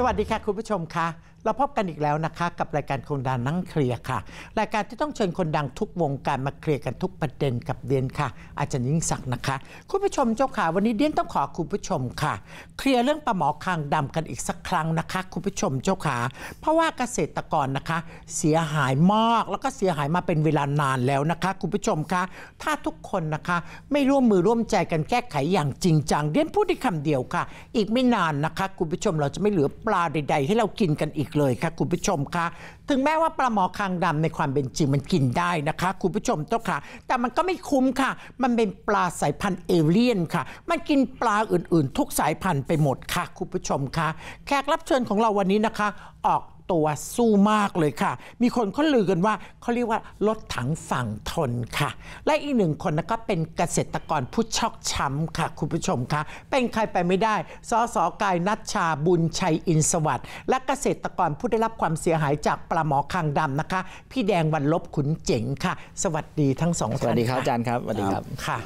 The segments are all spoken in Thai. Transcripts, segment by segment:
สวัสดีค่ะ คุณผู้ชมคะเราพบกันอีกแล้วนะคะ กับรายการคนดังนั่งเคลียร์ค่ะ รายการที่ต้องเชิญคนดังทุกวงการมาเคลียร์กันทุกประเด็นกับเดียนค่ะ อาจารย์ยิ่งศักดิ์นะคะคุณผู้ชมเจ้าค่ะวันนี้เดียนต้องขอคุณผู้ชมค่ะเคลียร์เรื่องปลาหมอคางดำกันอีกสักครั้งนะคะคุณผู้ชมเจ้าค่ะเพราะว่าเกษตรกรนะคะ เสียหายมากแล้วก็เสียหายมาเป็นเวลานานแล้วนะคะคุณผู้ชมคะถ้าทุกคนนะคะไม่ร่วมมือร่วมใจกันแก้ไขอย่างจริงจังเดียนพูดได้คำเดียวค่ะ อีกไม่นานนะคะคุณผู้ชมเราจะไม่เหลือปลาใดๆ ให้เรากินกันอีกเลยค่ะคุณผู้ชมคะถึงแม้ว่าปลาหมอคางดำในความเป็นจริงมันกินได้นะคะคุณผู้ชมเจ้าค่ะ แต่มันก็ไม่คุ้มค่ะ มันเป็นปลาสายพันธุ์เอเลี่ยนค่ะ มันกินปลาอื่นๆ ทุกสายพันธุ์ไปหมดค่ะ คุณผู้ชมคะแขกรับเชิญของเราวันนี้นะคะออกตัวสู้มากเลยค่ะ มีคนเขาลือกันว่าเขาเรียกว่า รถถังฝั่งทนค่ะ และอีกหนึ่งคนนะก็เป็นเกษตรกรผู้ชอกช้ำค่ะ คุณผู้ชมคะ เป็นใครไปไม่ได้ สสกายนัชชาบุญชัยอินสวัสด์และเกษตรกรผู้ได้รับความเสียหายจากปลาหมอคางดำนะคะ พี่แดงวันลบขุนเจ๋งค่ะ สวัสดีทั้งสองท่านสวัสดีครับอาจารย์ครับ สวัสดีครับ ค่ะ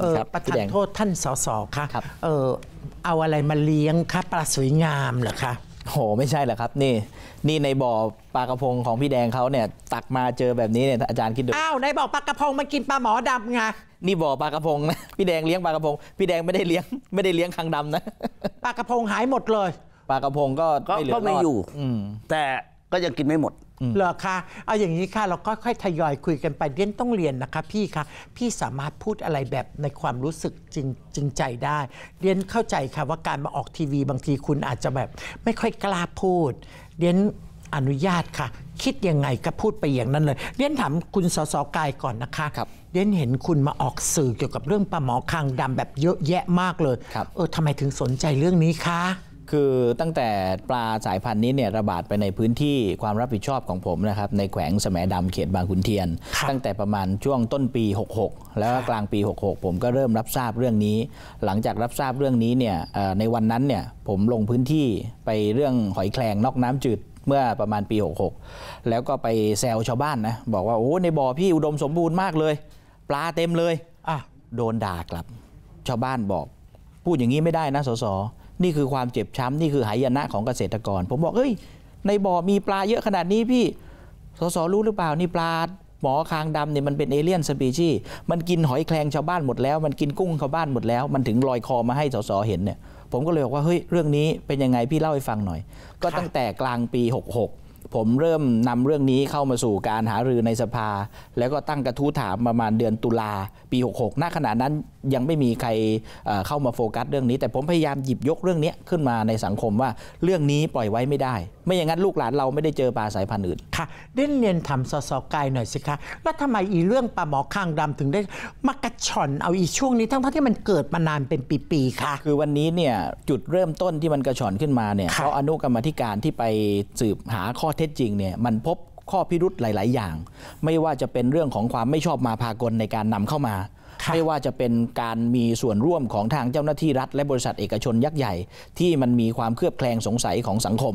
เออประทานโทษท่านสสค่ะ เออเอาอะไรมาเลี้ยงคะปลาสวยงามเหรอคะโห ไม่ใช่หรอครับนี่ นี่ในบ่อปลากระพงของพี่แดงเขาเนี่ยตักมาเจอแบบนี้เนี่ยอาจารย์คิดดูอ้าว ในบ่อปลากระพงมันกินปลาหมอดำไงนี่บ่อปลากระพงนะพี่แดงเลี้ยงปลากระพงพี่แดงไม่ได้เลี้ยงไม่ได้เลี้ยงคังดำนะปลากระพงหายหมดเลยปลากระพงก็ไม่เหลือก็ไม่อยู่แต่ก็ยังกินไม่หมดเหรอคะเอาอย่างนี้ค่ะ เราก็ค่อยทยอยคุยกันไปเรียนต้องเรียนนะคะพี่คะพี่สามารถพูดอะไรแบบในความรู้สึกจริงจริงใจได้ เรียนเข้าใจค่ะว่าการมาออกทีวีบางทีคุณอาจจะแบบไม่ค่อยกล้าพูดเรียนอนุญาตค่ะ คิดยังไงก็พูดไปอย่างนั้นเลย เรียนถามคุณสสกายก่อนนะคะครับเรียนเห็นคุณมาออกสื่อเกี่ยวกับเรื่องปลาหมอคางดำแบบเยอะแยะมากเลย เออทำไมถึงสนใจเรื่องนี้คะคือตั้งแต่ปลาสายพันธุ์นี้เนี่ยระบาดไปในพื้นที่ความรับผิดชอบของผมนะครับ ในแขวงแสมดำเขตบางขุนเทียน ตั้งแต่ประมาณช่วงต้นปี 66 แล้วก็กลางปี 66 ผมก็เริ่มรับทราบเรื่องนี้ หลังจากรับทราบเรื่องนี้เนี่ยในวันนั้นเนี่ยผมลงพื้นที่ไปเรื่องหอยแคลงนอกน้ำจืดเมื่อประมาณปี 66 แล้วก็ไปแซวชาวบ้านนะบอกว่าโอ้ในบ่อพี่อุดมสมบูรณ์มากเลย ปลาเต็มเลยอ่ะโดนด่ากลับ ชาวบ้านบอก พูดอย่างนี้ไม่ได้นะ สสนี่คือความเจ็บช้ำนี่คือหายนะของเกษตรกรผมบอกเอ้ยในบ่อมีปลาเยอะขนาดนี้พี่ สสรู้หรือเปล่านี่ปลาหมอคางดำเนี่ยมันเป็นเอเลี่ยนสปีชีมันกินหอยแคลงชาวบ้านหมดแล้ว มันกินกุ้งชาวบ้านหมดแล้วมันถึงลอยคอมาให้สสเห็นเนี่ยผมก็เลยบอกว่าเฮ้ยเรื่องนี้เป็นยังไงพี่เล่าให้ฟังหน่อย ก็ตั้งแต่กลางปี66ผมเริ่มนำเรื่องนี้เข้ามาสู่การหารือในสภา แล้วก็ตั้งกระทู้ถามประมาณเดือนตุลาปี 66หน้าขณะนั้นยังไม่มีใครเข้ามาโฟกัสเรื่องนี้ แต่ผมพยายามหยิบยกเรื่องนี้ขึ้นมาในสังคมว่าเรื่องนี้ปล่อยไว้ไม่ได้ไม่อย่างนั้นลูกหลานเราไม่ได้เจอปลาสายพันธุ์อื่นค่ะเด่นเนียนทำสสกายหน่อยสิคะ แล้วทำไมอีเรื่องปลาหมอข้างดำถึงได้มากระชอนเอาอีช่วงนี้ทั้งที่มันเกิดมานานเป็นปี ๆค่ะ คือวันนี้เนี่ยจุดเริ่มต้นที่มันกระชอนขึ้นมาเนี่ยเขาอนุกรรมธิการที่ไปสืบหาข้อเท็จจริง เนี่ยมันพบข้อพิรุธหลาย ๆ อย่าง ไม่ว่าจะเป็นเรื่องของความไม่ชอบมาพากลในการนำเข้ามาไม่ว่าจะเป็นการมีส่วนร่วมของทางเจ้าหน้าที่รัฐ และบริษัทเอกชนยักษ์ใหญ่ที่มันมีความเคลือบแคลงสงสัยของสังคม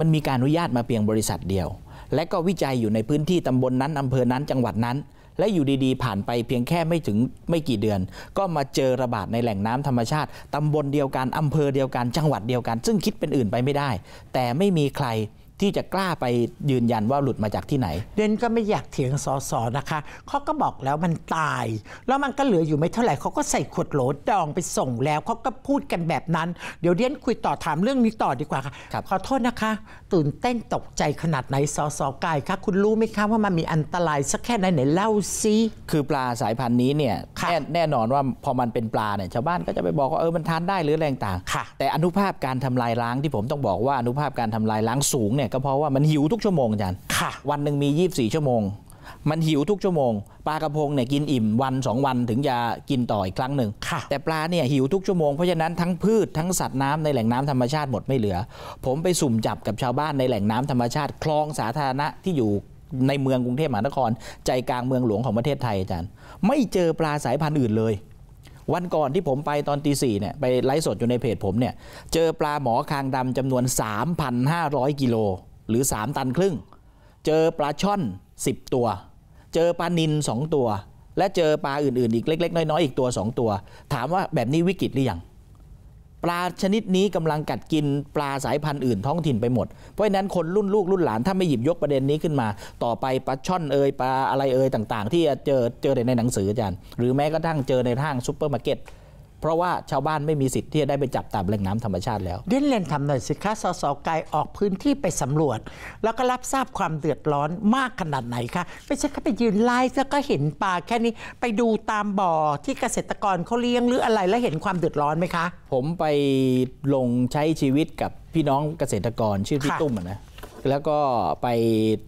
มันมีการอนุญาตมาเพียงบริษัทเดียว และก็วิจัยอยู่ในพื้นที่ตำบลนนั้นอำเภอนั้นจังหวัดนั้น และอยู่ดีๆผ่านไปเพียงแค่ไม่ถึงไม่กี่เดือน ก็มาเจอระบาดในแหล่งน้ำธรรมชาติตำบลเดียวกันอำเภอเดียวกันจังหวัดเดียวกัน ซึ่งคิดเป็นอื่นไปไม่ได้ แต่ไม่มีใครที่จะกล้าไปยืนยันว่าหลุดมาจากที่ไหน เดนก็ไม่อยากเถียงสอสอนะคะ เขาก็บอกแล้วมันตาย แล้วมันก็เหลืออยู่ไม่เท่าไหร่เขาก็ใส่ขวดโหลดองไปส่งแล้ว เขาก็พูดกันแบบนั้น เดี๋ยวเดนคุยต่อถามเรื่องนี้ต่อดีกว่าค่ะ ขอโทษนะคะ ตื่นเต้นตกใจขนาดไหนสอสอกายคะคุณรู้ไหมคะว่ามันมีอันตรายสักแค่ไหนไหนเล่าซิคือปลาสายพันธุ์นี้เนี่ยแน่แน่นอนว่าพอมันเป็นปลาเนี่ยชาวบ้านก็จะไปบอกว่าเออมันทานได้หรือแรงต่าง แต่อนุภาพการทำลายล้างที่ผมต้องบอกว่า อนุภาพการทำลายล้างสูงเนี่ยี่ยก็เพราะว่ามันหิวทุกชั่วโมงอาจารย์ ค่ะ วันหนึ่งมี 24 ชั่วโมง มันหิวทุกชั่วโมง ปลากระพงเนี่ยกินอิ่มวัน2วันถึงจะกินต่ออีกครั้งหนึ่งค่ะแต่ปลาเนี่ยหิวทุกชั่วโมง เพราะฉะนั้นทั้งพืชทั้งสัตว์น้ำในแหล่งน้ำธรรมชาติหมดไม่เหลือ ผมไปสุ่มจับกับชาวบ้านในแหล่งน้ำธรรมชาติคลองสาธารณะที่อยู่ในเมืองกรุงเทพมหานครใจกลางเมืองหลวงของประเทศไทยอาจารย์ไม่เจอปลาสายพันธุ์อื่นเลยวันก่อนที่ผมไปตอนตีสี่เนี่ยไปไลฟ์สดอยู่ในเพจผมเนี่ยเจอปลาหมอคางดำจำนวน 3,500 กิโลหรือ 3 ตันครึ่ง เจอปลาช่อน 10 ตัว เจอปลานิน2ตัว และเจอปลาอื่นๆ อีกเล็ก ๆ น้อยๆ อีกตัว 2 ตัว ถามว่าแบบนี้วิกฤตหรือยังปลาชนิดนี้กำลังกัดกินปลาสายพันธุ์อื่นท้องถิ่นไปหมด เพราะฉะนั้นคนรุ่นลูกรุ่นหลาน ถ้าไม่หยิบยกประเด็นนี้ขึ้นมา ต่อไปปลาช่อนเอย ปลาอะไรเอยต่างๆ ที่เจอเจอในหนังสืออาจารย์ หรือแม้กระทั่งเจอในห้างซูเปอร์มาร์เก็ตเพราะว่าชาวบ้านไม่มีสิทธิ์ที่จะได้ไปจับตามแหล่งน้ำธรรมชาติแล้วเดินเรียนทำหน่อยสิคะสส กายออกพื้นที่ไปสำรวจ แล้วก็รับทราบความเดือดร้อนมากขนาดไหนคะ ไม่ใช่แค่ไปยืนไล่แล้วก็เห็นปลาแค่นี้ ไปดูตามบ่อที่เกษตรกรเขาเลี้ยงหรืออะไรแล้วเห็นความเดือดร้อนไหมคะ ผมไปลงใช้ชีวิตกับพี่น้องเกษตรกรชื่อพี่ตุ้มนะ แล้วก็ไป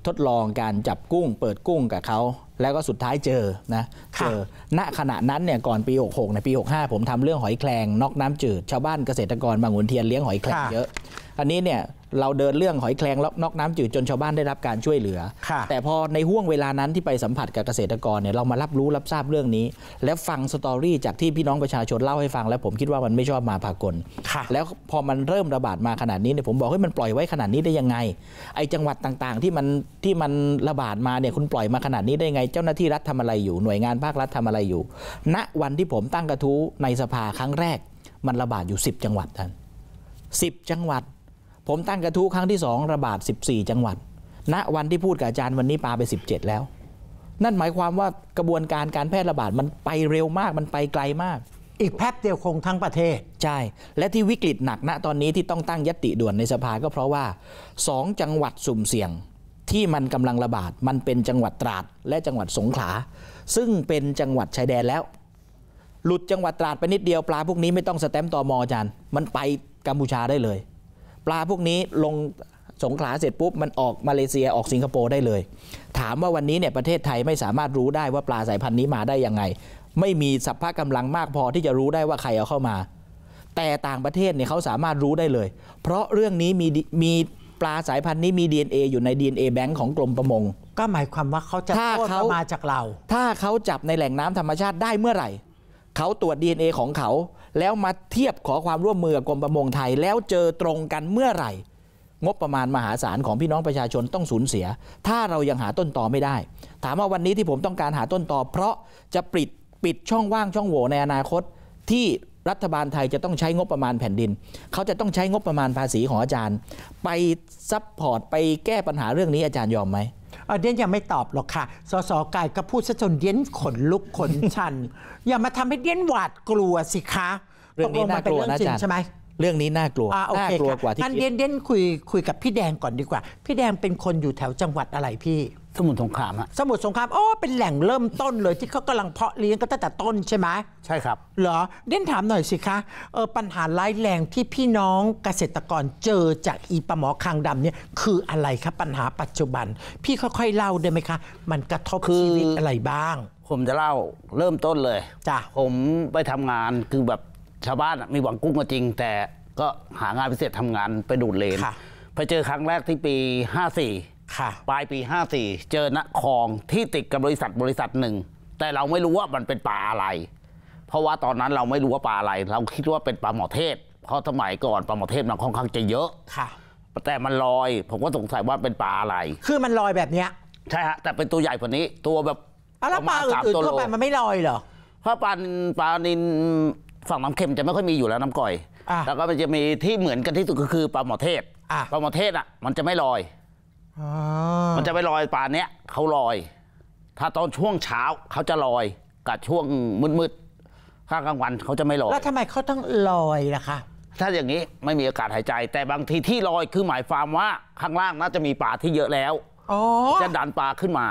ทดลองการจับกุ้ง เปิดกุ้งกับเขาแล้วก็สุดท้ายเจอ นะ เจอ ณ ขณะนั้นเนี่ย ก่อนปี 66 ในปี 65 ผมทำเรื่องหอยแคลง นอกน้ำจืด ชาวบ้านเกษตรกรบางหุนเทียน เลี้ยงหอยแคลงเยอะอันนี้เนี่ยเราเดินเรื่อง หอยแครงนอกน้ำจืดจนชาวบ้านได้รับการช่วยเหลือ แต่พอในห่วงเวลานั้นที่ไปสัมผัสกับเกษตรกรเนี่ยเรามารับรู้รับทราบเรื่องนี้ และฟังสตอรี่จากที่พี่น้องประชาชนเล่าให้ฟัง แล้วผมคิดว่ามันไม่ชอบมาพากล แล้วพอมันเริ่มระบาดมาขนาดนี้เนี่ยผมบอกให้มันปล่อยไว้ขนาดนี้ได้ยังไง ไอ้จังหวัดต่างๆ ที่มันที่มันระบาดมาเนี่ยคุณปล่อยมาขนาดนี้ได้ไง เจ้าหน้าที่รัฐทำอะไรอยู่หน่วยงานภาครัฐทำอะไรอยู่ ณวันที่ผมตั้งกระทู้ในสภาครั้งแรกมันระบาดอยู่ 10 จังหวัดท่าน10 จังหวัดผมตั้งกระทู้ครั้งที่สองระบาด 14 จังหวัด ณ วันที่พูดกับอาจารย์วันนี้ปาไป 17 แล้ว นั่นหมายความว่ากระบวนการการแพร่ระบาดมันไปเร็วมาก มันไปไกลมาก อีกแป๊บเดียวคงทั้งประเทศ ใช่ และที่วิกฤตหนักณตอนนี้ที่ต้องตั้งยติด่วนในสภาก็เพราะว่า 2 จังหวัดสุ่มเสี่ยงที่มันกำลังระบาดมันเป็นจังหวัดตราดและจังหวัดสงขลาซึ่งเป็นจังหวัดชายแดนแล้ว หลุดจังหวัดตราดไปนิดเดียวปลาพวกนี้ไม่ต้องสแตมป์ตอมอจานมันไปกัมพูชาได้เลยปลาพวกนี้ลงสงขลาเสร็จปุ๊บมันออก มาเลเซียออกสิงคโปร์ได้เลย ถามว่าวันนี้เนี่ยประเทศไทยไม่สามารถรู้ได้ว่าปลาสายพันธุ์นี้มาได้ยังไง ไม่มีสัพพะกำลังมากพอที่จะรู้ได้ว่าใครเอาเข้ามา แต่ต่างประเทศเนี่ยเขาสามารถรู้ได้เลย เพราะเรื่องนี้มีมีปลาสายพันธุ์นี้มี DNA อยู่ใน DNA แบงค์ของกรมประมงก็หมายความว่าเขาจะาโทษเขามาจากเรา ถ้าเขาจับในแหล่งน้ำธรรมชาติได้เมื่อไหร่เขาตรวจ DNA ของเขาแล้วมาเทียบขอความร่วมมือกับกรมประมงไทยแล้วเจอตรงกันเมื่อไหร่ งบประมาณมหาศาลของพี่น้องประชาชนต้องสูญเสีย ถ้าเรายังหาต้นตอไม่ได้ ถามว่าวันนี้ที่ผมต้องการหาต้นตอเพราะจะปิดปิดช่องว่างช่องโหว่ในอนาคต ที่รัฐบาลไทยจะต้องใช้งบประมาณแผ่นดิน เขาจะต้องใช้งบประมาณภาษีของอาจารย์ไปซัพพอร์ตไปแก้ปัญหาเรื่องนี้อาจารย์ยอมไหมเดียนยังไม่ตอบหรอกค่ะ สสกายก็พูดซะจนเดียนขนลุกขนชัน อย่ามาทำให้เดียนหวาดกลัวสิคะเรื่องนี้น่ากลัวนะอจ๊รใช่ไหมเรื่องนี้น่ากลัวน่ากลัวกว่าที่คิดเด่นเด่นคุย คุยกับพี่แดงก่อนดีกว่า พี่แดงเป็นคนอยู่แถวจังหวัดอะไรพี่ สมุทรสงครามอะสมุทรสงครามอ้อเป็นแหล่งเริ่มต้นเลยที่เขากำลังเพาะเลี้ยงกันตั้งแต่ต้นใช่ไหมใช่ครับ เหรอ เด่นถามหน่อยสิคะ เออปัญหาร้ายแรงที่พี่น้องเกษตรกรเจอจากอีปลาหมอคางดำเนี่ยคืออะไรครับปัญหาปัจจุบัน พี่ค่อยๆเล่าได้ไหมคะ มันกระทบชีวิตอะไรบ้าง ผมจะเล่าเริ่มต้นเลย จ้ะผมไปทำงานคือแบบชาวบ้านมีหวังกุ้งก็จริง แต่ก็หางานพิเศษทำงานไปดูดเลนไปเจอครั้งแรกที่ปี 54ค่ะ ปลายปี 54 เจอณคลอง ที่ติดกับบริษัทบริษัทหนึ่ง แต่เราไม่รู้ว่ามันเป็นปลาอะไร เพราะว่าตอนนั้นเราไม่รู้ว่าปลาอะไร เราคิดว่าเป็นปลาหมอเทศ เพราะสมัยก่อนปลาหมอเทศมันค่อนข้างจะเยอะค่ะแต่มันลอย ผมก็สงสัยว่าเป็นปลาอะไร คือมันลอยแบบเนี้ยใช่ฮะแต่เป็นตัวใหญ่กว่านี้ ตัวแบบอะไรปลาอื่นๆทั่วไปมันไม่ลอยเหรอพราปลาปลานินฝั่งน้ำเค็มจะไม่ค่อยมีอยู่แล้วน้ำก่อยอแล้วก็มันจะมีที่เหมือนกันที่สุดก็คือปลาหมอเทศปลาหมอเทศอ่ะ มันจะไม่ลอยอมันจะไม่ลอยปลาเนี้ยเขาลอย ถ้าตอนช่วงเช้าเขาจะลอย กับช่วงมืดๆถ้ากลางวันเขาจะไม่ลอย แล้วทำไมเขาต้องลอยล่ะคะ ถ้าอย่างนี้ไม่มีอากาศหายใจ แต่บางทีที่ลอยคือหมายความว่าข้างล่างน่าจะมีปลาที่เยอะแล้วออจะดันปลาขึ้นมา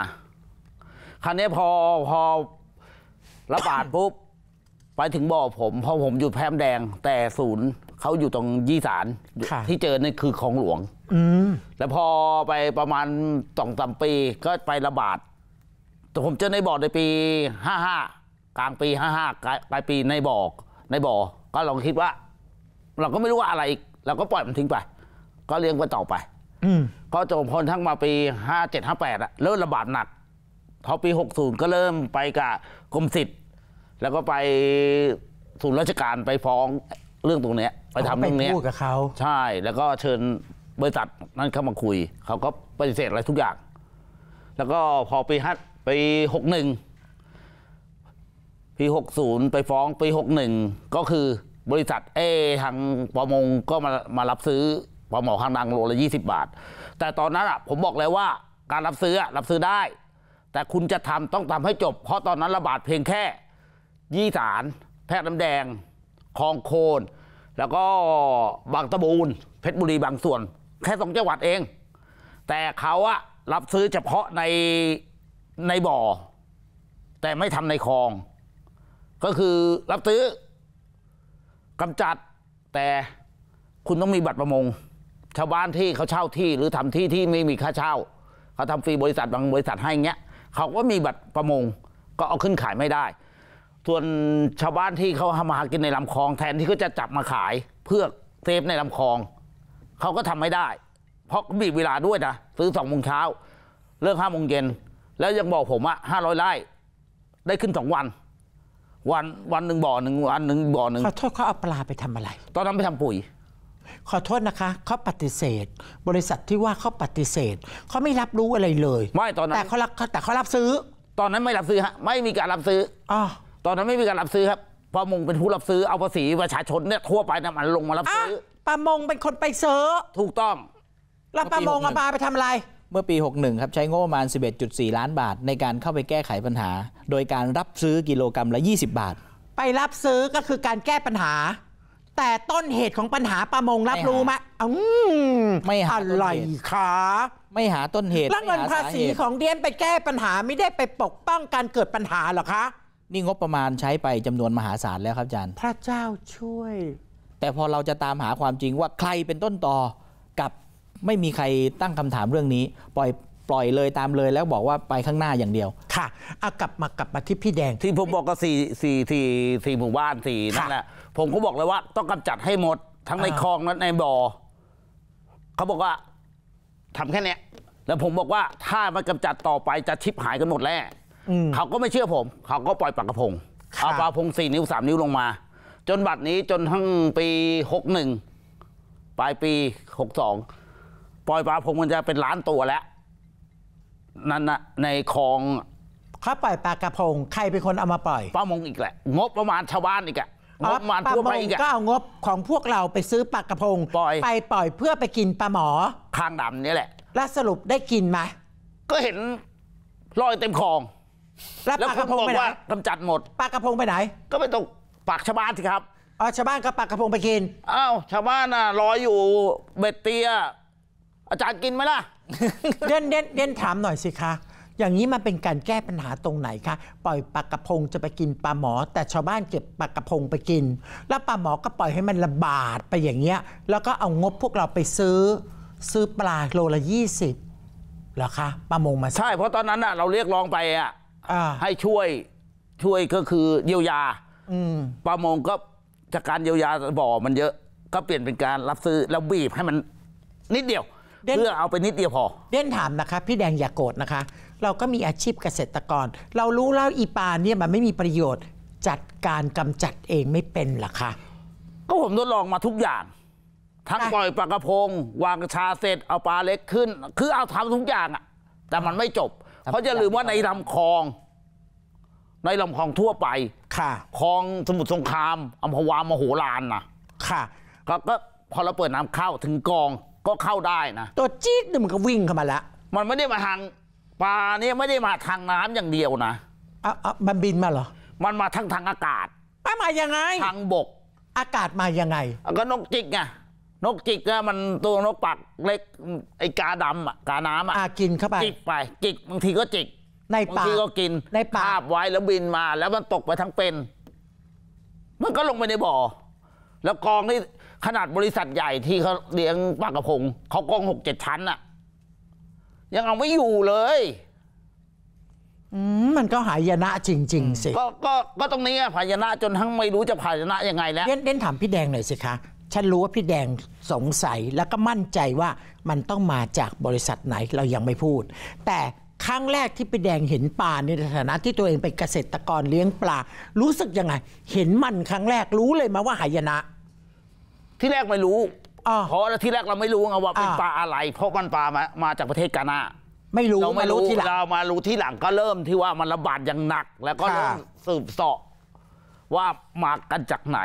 คราวนี้พอพอระบาดปุ๊บไปถึงบ่อผมพอผมอยู่แพมแดงแต่ศูนย์เขาอยู่ตรงยี่สาร ที่เจอนี่คือของหลวง อืมแล้วพอไปประมาณสองสามปีก็ไประบาดแต่ผมเจอในบ่อในปีห้าห้ากลางปีห้าห้ากลายปลายปีในบ่อในบ่อก็ลองคิดว่า เราก็ไม่รู้ว่าอะไรอีกเราก็ปล่อยมันทิ้งไป ก็เลี้ยงไปต่อไป อืก็จบพอทั้งมาปีห้าเจ็ดห้าแปดอะเริ่มระบาดหนักพอปีหกศูนย์ก็เริ่มไปกับกรมศิษย์แล้วก็ไปศูนย์ราชการไปฟ้องเรื่องตรงเนี้ย ไปทำเรื่องเนี้ยพูดกับเขา ใช่ แล้วก็เชิญบริษัทนั้นเข้ามาคุย เขาก็ปฏิเสธอะไรทุกอย่าง แล้วก็พอปีฮัทปีหกหนึ่งปีหกศูนย์ไปฟ้องปีหกหนึ่งก็คือบริษัท เอทางประมงก็มามารับซื้อปลาหมอข้างดังโลละยี่สิบบาท แต่ตอนนั้นอ่ะ ผมบอกเลยว่า การรับซื้อรับซื้อได้ แต่คุณจะทำต้องทำให้จบ เพราะตอนนั้นระบาดเพียงแค่ยี่สารแพทย์น้ำแดงคลองโคนแล้วก็บางตะบูนเพชรบุรีบางส่วนแค่สองจังหวัดเอง แต่เขาอะรับซื้อเฉพาะในในบ่อ แต่ไม่ทำในคลอง ก็คือรับซื้อกำจัดแต่คุณต้องมีบัตรประมงชาวบ้านที่เขาเช่าที่ หรือทำที่ที่ไม่มีค่าเช่าเขาทำฟรีบริษัทบางบริษัทให้เงี้ยเขาก็มีบัตรประมงก็เอาขึ้นขายไม่ได้ส่วนชาวบ้านที่เขาทำมาหากินในลำคลอง แทนที่เขาจะจับมาขายเพื่อเซฟในลำคลอง เขาก็ทำไม่ได้ เพราะบีบเวลาด้วยนะ ซื้อสองโมงเช้าเลิกห้าโมงเย็นแล้วยังบอกผมว่าห้าร้อยไร่ได้ขึ้นสองวัน วันวันหนึ่งบ่อหนึ่งวันหนึ่งบ่อหนึ่งขอโทษเขาเอาปลาไปทำอะไร ตอนนั้นไปทำปุ๋ย ขอโทษนะคะ เขาปฏิเสธ บริษัทที่ว่าเขาปฏิเสธเขาไม่รับรู้อะไรเลยไม่ตอนนั้นแต่เขารับแต่เขารับซื้อ ตอนนั้นไม่รับซื้อฮะไม่มีการรับซื้ออ๋อตอนนั้นไม่มีการรับซื้อครับประมงเป็นผู้รับซื้อ เอาภาษีประชาชนเนี่ยทั่วไปนะมันลงมารับซื้อประมงเป็นคนไปซื้อ ถูกต้องแล้วประมงเอามาไปทำอะไร เมื่อปี 61 ครับใช้งบประมาณ 11.4 ล้านบาท ในการเข้าไปแก้ไขปัญหา โดยการรับซื้อกิโลกรรัมละ 20 บาท ไปรับซื้อก็คือการแก้ปัญหา แต่ต้นเหตุของปัญหาประมงรับรู้มาอืมไม่หาอะไรคะ ไม่หาต้นเหตุแล้วเงินภาษีของเดียนไปแก้ปัญหาไม่ได้ไปปกป้องการเกิดปัญหาหรอคะนี่งบประมาณใช้ไปจำนวนมหาศาลแล้วครับอาจารย์พระเจ้าช่วย แต่พอเราจะตามหาความจริงว่าใครเป็นต้นต่อกับไม่มีใครตั้งคำถามเรื่องนี้ ปล่อยปล่อยเลยตามเลยแล้วบอกว่าไปข้างหน้าอย่างเดียว ค่ะเอากลับมากลับมาที่พี่แดงที่ผมบอกก็สี่สี่สี่สี่หมู่บ้านสี่นั่นแหละผมก็บอกเลยว่าต้องกำจัดให้หมดทั้งในคลองและในบ่อเขาบอกว่าทำแค่เนี้ย แล้วผมบอกว่า ถ้ามันกำจัดต่อไปจะชิบหายกันหมดแล้วเขาก็ไม่เชื่อผม เขาก็ปล่อยปากกระพงเอาปากกระพงสี่นิ้วสามนิ้วลงมา จนบัดนี้จนทั้งปีหกหนึ่งปลายปีหกสองปล่อยปลากระพงมันจะเป็นล้านตัวแล้วนั่นนะในคลองเขาปล่อยปลากระพงใครเป็นคนเอามาปล่อย ป้ามงอีกแหละ งบประมาณชาวบ้านอีกอะงบประมาณทั่วไปอีกอะก็เอางบของพวกเราไปซื้อปลากระพงปล่อยไปปล่อย เพื่อไปกินปลาหมอคางดำนี่แหละ แล้วสรุปได้กินไหมก็เห็นลอยเต็มคลองแล้วปลากระพงไปไหนกำกำจัดหมดปลากระพงไปไหน ก็ไม่ต้องปากชาวบ้านสิครับอ๋อชาวบ้านก็ปลากระพงไปกินอ้าวชาวบ้านน่ะรอยอยู่เบ็ดเตีย อาจารย์กินไหมล่ะเด่นเด่นเด่นถามหน่อยสิคะ อย่างนี้มันเป็นการแก้ปัญหาตรงไหนคะปล่อยปลากระพงจะไปกินปลาหมอ แต่ชาวบ้านเก็บปลากระพงไปกิน แล้วปลาหมอก็ปล่อยให้มันระบาดไปอย่างเงี้ย แล้วก็เอางบพวกเราไปซื้อ ซื้อปลาโลละยี่สิบเหรอคะปลามงมาใช่ เพราะตอนนั้นอ่ะเราเรียกร้องไปอ่ะให้ช่วยช่วยก็คือเยียวยาประมงก็จากการเยียวยาบ่อมันเยอะก็เปลี่ยนเป็นการรับซื้อแล้วบีบให้มัน นิดเดียวเพื่อเอาไปนิดเดียวพอเด่นถามนะคะพี่แดงอย่ากโกรธนะคะ เราก็มีอาชีพเกษตรกร เรารู้แล้วอีปาเนี่ยมันไม่มีประโยชน์จัดการกำจัดเองไม่เป็นหรอคะก็ผมทดลองมาทุกอย่าง ทั้งปล่อยปลากระพงวางชาเสร็จเอาปลาเล็กขึ้น คือเอาทำทุกอย่างอะแต่มันไม่จบเพราะอย่าลืมว่าในลำคลอง ในลำคลองทั่วไปค่ะคลองสมุทรสงครามอัมพวามโหฬารนะค่ะก็ก็พอเราเปิดน้ำเข้าถึงกองก็เข้าได้นะตัวจี๊ดเนี่ยมันก็วิ่งเข้ามาละมันไม่ได้มาทางปลาเนี่ยไม่ได้มาทางน้ำอย่างเดียวนะอ่ะมันบินมาเหรอมันมาทั้งทางอากาศมามายังไง ทางบก อากาศมายังไงก็นกจิกไงนกจิกนะมันตัวนกปากเล็ก ไอกาดำอ่ะกาน้ำอ่ะอกินเข้าไปจิกไปจิกบางทีก็จิกในบางางทีก็กินในปากคบไว้แล้วบินมา แล้วมันตกไปทั้งเป็นมันก็ลงไปในบ่อแล้วกองที่ขนาดบริษัทใหญ่ที่เขาเลี้ยงปลากระพงเขากองหกเจ็ดชั้นอ่ะ ยังเอาไม่อยู่เลยมันก็หายนะจริงๆสิก็ก็ก็ตรงนี้อะพญานะจนทั้งไม่รู้จะพญานะยังไงแล้วเเล่นถามพี่แดงหน่อยสิคะฉันรู้ว่าพี่แดงสงสัยแล้วก็มั่นใจว่ามันต้องมาจากบริษัทไหนเรายังไม่พูด แต่ครั้งแรกที่พี่แดงเห็นปลาในฐานะที่ตัวเองเป็นเกษตรกรเลี้ยงปลา รู้สึกยังไง เห็นมันครั้งแรกรู้เลยมาว่าหายนะที่แรกไม่รู้เพราะที่แรกเราไม่รู้ไงว่าเป็นปลาอะไร เพราะมันปลามามาจากประเทศกานาไม่รู้เราไม่รู้ที่หลังเรามารู้ที่หลังก็เริ่มที่ว่ามันระบาดอย่างหนัก แล้วก็เริ่มสืบเสาะว่ามากันจากไหน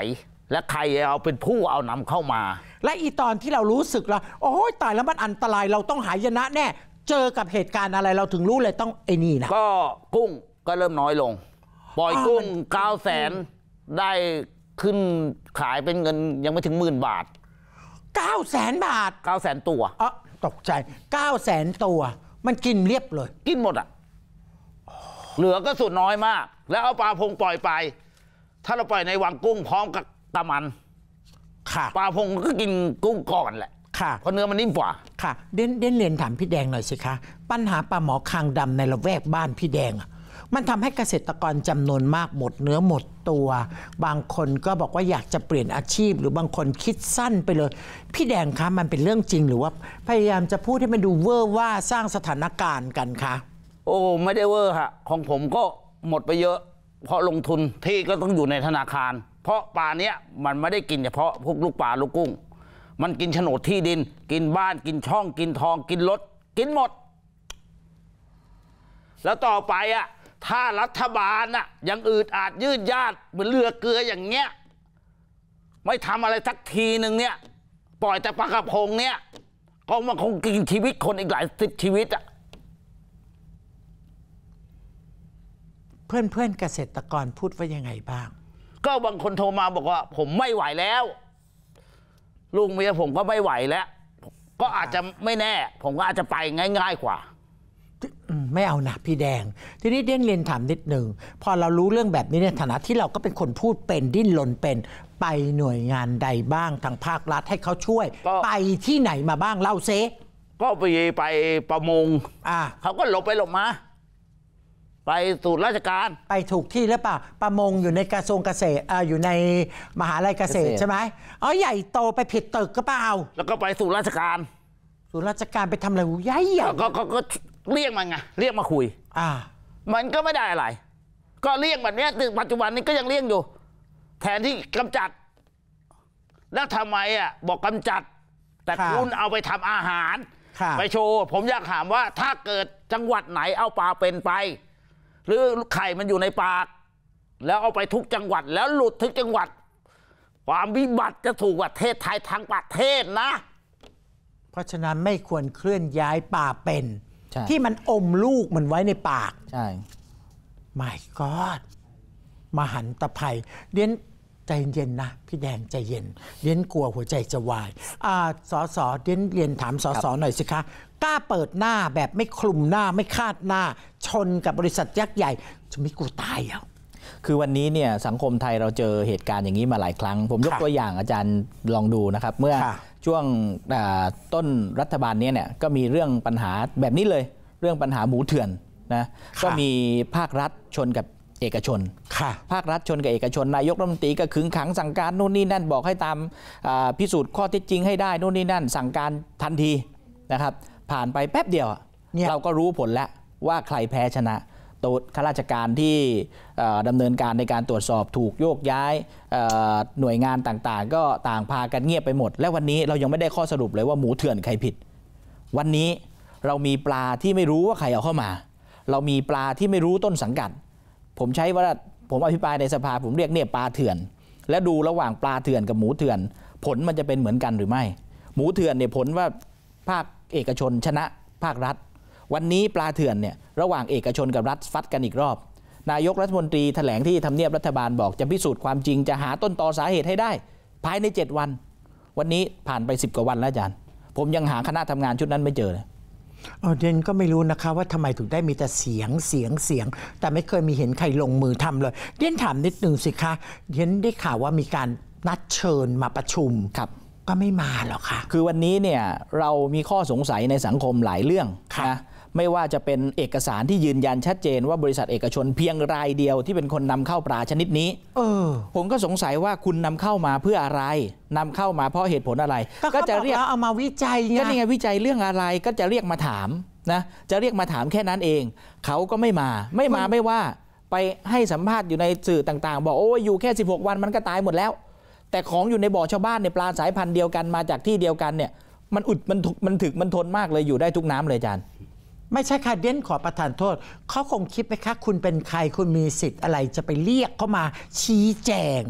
และใครเอาเป็นผู้เอานำเข้ามา และอีตอนที่เรารู้สึกละโอ้ยตายแล้วมันอันตรายเราต้องหายนะแน่เจอกับเหตุการณ์อะไรเราถึงรู้เลยต้องไอ้นี่นะก็กุ้งก็เริ่มน้อยลงปล่อยกุ้งเก้าแสนได้ขึ้นขายเป็นเงินยังไม่ถึงหมื่นบาทเก้าแสนบาทเก้าแสนตัวอ๋อตกใจเก้าแสนตัว มันกินเรียบเลย กินหมดอ่ะเหลือก็สุดน้อยมาก แล้วเอาปลาพงปล่อยไป ถ้าเราปล่อยในวังกุ้งพร้อมกับตะมันค่ะปลาพงก็กินกุ้งก่อนแหละ ค่ะ เพราะเนื้อมันนิ่มกว่าค่ะ เด่นเด่นเรียนถามพี่แดงหน่อยสิคะ ปัญหาปลาหมอคางดำในละแวกบ้านพี่แดง มันทำให้เกษตรกรจำนวนมากหมดเนื้อหมดตัว บางคนก็บอกว่าอยากจะเปลี่ยนอาชีพ หรือบางคนคิดสั้นไปเลย พี่แดงคะมันเป็นเรื่องจริงหรือว่า พยายามจะพูดให้มันดูเวอร์ว่าสร้างสถานการณ์กันคะ โอ้ไม่ได้เวอร์ฮะของผมก็หมดไปเยอะ เพราะลงทุนที่ก็ต้องอยู่ในธนาคารเพราะปลาเนี้ยมันไม่ได้กินเฉพาะพวกลูกปลาลูกกุ้ง มันกินโฉนดที่ดิน กินบ้านกินช่อง กินทองกินรถกินหมด แล้วต่อไปอ่ะถ้ารัฐบาลน่ะยังอืดอาดยืดยาดเหมือนเรือเกลืออย่างเงี้ยไม่ทำอะไรสักทีหนึ่งเนี่ยปล่อยแต่ปลากระพงเนี่ยก็มันคงกินชีวิตคนอีกหลายสิบชีวิตอ่ะเพื่อนเพื่อนเกษตรกรพูดว่ายังไงบ้างก็บางคนโทรมาบอกว่า ผมไม่ไหวแล้วลูกเมียผมก็ไม่ไหวแล้วก็อาจจะไม่แน่ ผมก็อาจจะไปง่ายๆ กว่าไม่เอานะพี่แดงทีนี้เด่นเรียนถามนิดหนึ่งพอเรารู้เรื่องแบบนี้เนี่ยฐานะที่เราก็เป็นคนพูดเป็นดิ้นรนเป็น ไปหน่วยงานใดบ้างทางภาครัฐให้เขาช่วย ไปที่ไหนมาบ้างเล่าเซก็ไปไปประมงอ่าเขาก็หลบไปหลบมาไปสู่ราชการไปถูกที่หรือเปล่าประมงอยู่ในกระทรวงเกษตรออยู่ในมหาลัยเกษตรใช่ไหมอ๋อใหญ่โตไปผิดตึกก็เปล่าแล้วก็ไปสู่ราชการ สู่ราชการไปทำอะไรหูใหญ่ใหญ่ก็ก็เรียกมันไงเรียกมาคุย อ่า มันก็ไม่ได้อะไร ก็เรียกแบบนี้ถึงปัจจุบันนี้ก็ยังเรียกอยู่ แทนที่กำจัด แล้วทำไมอ่ะบอกกำจัด แต่คุณเอาไปทำอาหารไปโชว์ผมอยากถามว่าถ้าเกิดจังหวัดไหนเอาปลาเป็นไปหรือไข่มันอยู่ในปาก แล้วเอาไปทุกจังหวัดแล้วหลุดทุกจังหวัด ความวิบัติจะถูกประเทศไทยทางประเทศนะ เพราะฉะนั้นไม่ควรเคลื่อนย้ายป่าเป็น ที่มันอมลูกมันไว้ในปาก ใช่ My God มหันตภัยเดียนใจเย็นนะ พี่แดงใจเย็นเลี้ยนกลัวหัวใจจะวายอ่าสอสอเลี้ยนเรียนถามสอสอหน่อยสิคะกล้าเปิดหน้าแบบไม่คลุมหน้าไม่คาดหน้าชนกับบริษัทยักษ์ใหญ่ จะไม่กลัวตายเหรอคือวันนี้เนี่ยสังคมไทยเราเจอเหตุการณ์อย่างนี้มาหลายครั้ง ผมยกตัวอย่างอาจารย์ลองดูนะครับ เมื่อช่วงต้นรัฐบาลนี้เนี่ยก็มีเรื่องปัญหาแบบนี้เลย เรื่องปัญหาหมูเถื่อนนะก็มีภาครัฐชนกับเอกชนภาครัฐชนกับเอกชนนายกรัฐมนตรีก็ขึงขังสั่งการนู่นนี่นั่นบอกให้ตามพิสูจน์ข้อเท็จจริงให้ได้นู่นนี่นั่น สั่งการทันทีนะครับผ่านไปแป๊บเดียว เราก็รู้ผลแล้วว่าใครแพ้ชนะตัวข้าราชการที่ดำเนินการในการตรวจสอบถูกโยกย้าย หน่วยงานต่าง ๆ ก็ต่างพากันเงียบไปหมด และวันนี้เรายังไม่ได้ข้อสรุปเลยว่าหมูเถื่อนใครผิด วันนี้เรามีปลาที่ไม่รู้ว่าใครเอาเข้ามา เรามีปลาที่ไม่รู้ต้นสังกัดผมใช้ว่าผมอภิปรายในสภาผมเรียกเนี่ยปลาเถื่อน และดูระหว่างปลาเถื่อนกับหมูเถื่อน ผลมันจะเป็นเหมือนกันหรือไม่ หมูเถื่อนเนี่ยผลว่าภาคเอกชนชนะภาครัฐ วันนี้ปลาเถื่อนเนี่ยระหว่างเอกชนกับรัฐฟัดกันอีกรอบ นายกรัฐมนตรีแถลงที่ทำเนียบรัฐบาลบอก จะพิสูจน์ความจริงจะหาต้นตอสาเหตุให้ได้ ภายใน 7 วัน วันนี้ผ่านไป10กว่าวันแล้วอาจารย์ผมยังหาคณะทำงานชุดนั้นไม่เจอเลยเดนก็ไม่รู้นะคะว่าทำไมถึงได้มีแต่เสียง เสียง เสียง แต่ไม่เคยมีเห็นใครลงมือทำเลย เดนถามนิดหนึ่งสิคะเดนได้ข่าวว่ามีการนัดเชิญมาประชุมครับ ก็ไม่มาหรอกค่ะ คือวันนี้เนี่ยเรามีข้อสงสัยในสังคมหลายเรื่องนะไม่ว่าจะเป็นเอกสารที่ยืนยันชัดเจนว่าบริษัทเอกชนเพียงรายเดียวที่เป็นคนนำเข้าปลาชนิดนี้ เออ ผมก็สงสัยว่าคุณนำเข้ามาเพื่ออะไร นำเข้ามาเพราะเหตุผลอะไร ก็จะเรียกเอามาวิจัยก็นี่ไง วิจัยเรื่องอะไร ก็จะเรียกมาถามนะ จะเรียกมาถามแค่นั้นเอง เขาก็ไม่มา ไม่มาไม่ว่า ไปให้สัมภาษณ์อยู่ในสื่อต่างๆบอกโอ้ยอยู่แค่16 วันมันก็ตายหมดแล้ว แต่ของอยู่ในบ่อชาวบ้านในปลาสายพันธุ์เดียวกันมาจากที่เดียวกันเนี่ย มันอุดมันถกมันถึกมันทนมากเลยอยู่ได้ทุกน้ำเลยอาจารย์ไม่ใช่ค่ะเด่นขอประทานโทษเขาคงคิดไหมคะคุณเป็นใครคุณมีสิทธิ์อะไรจะไปเรียกเขามาชี้แจง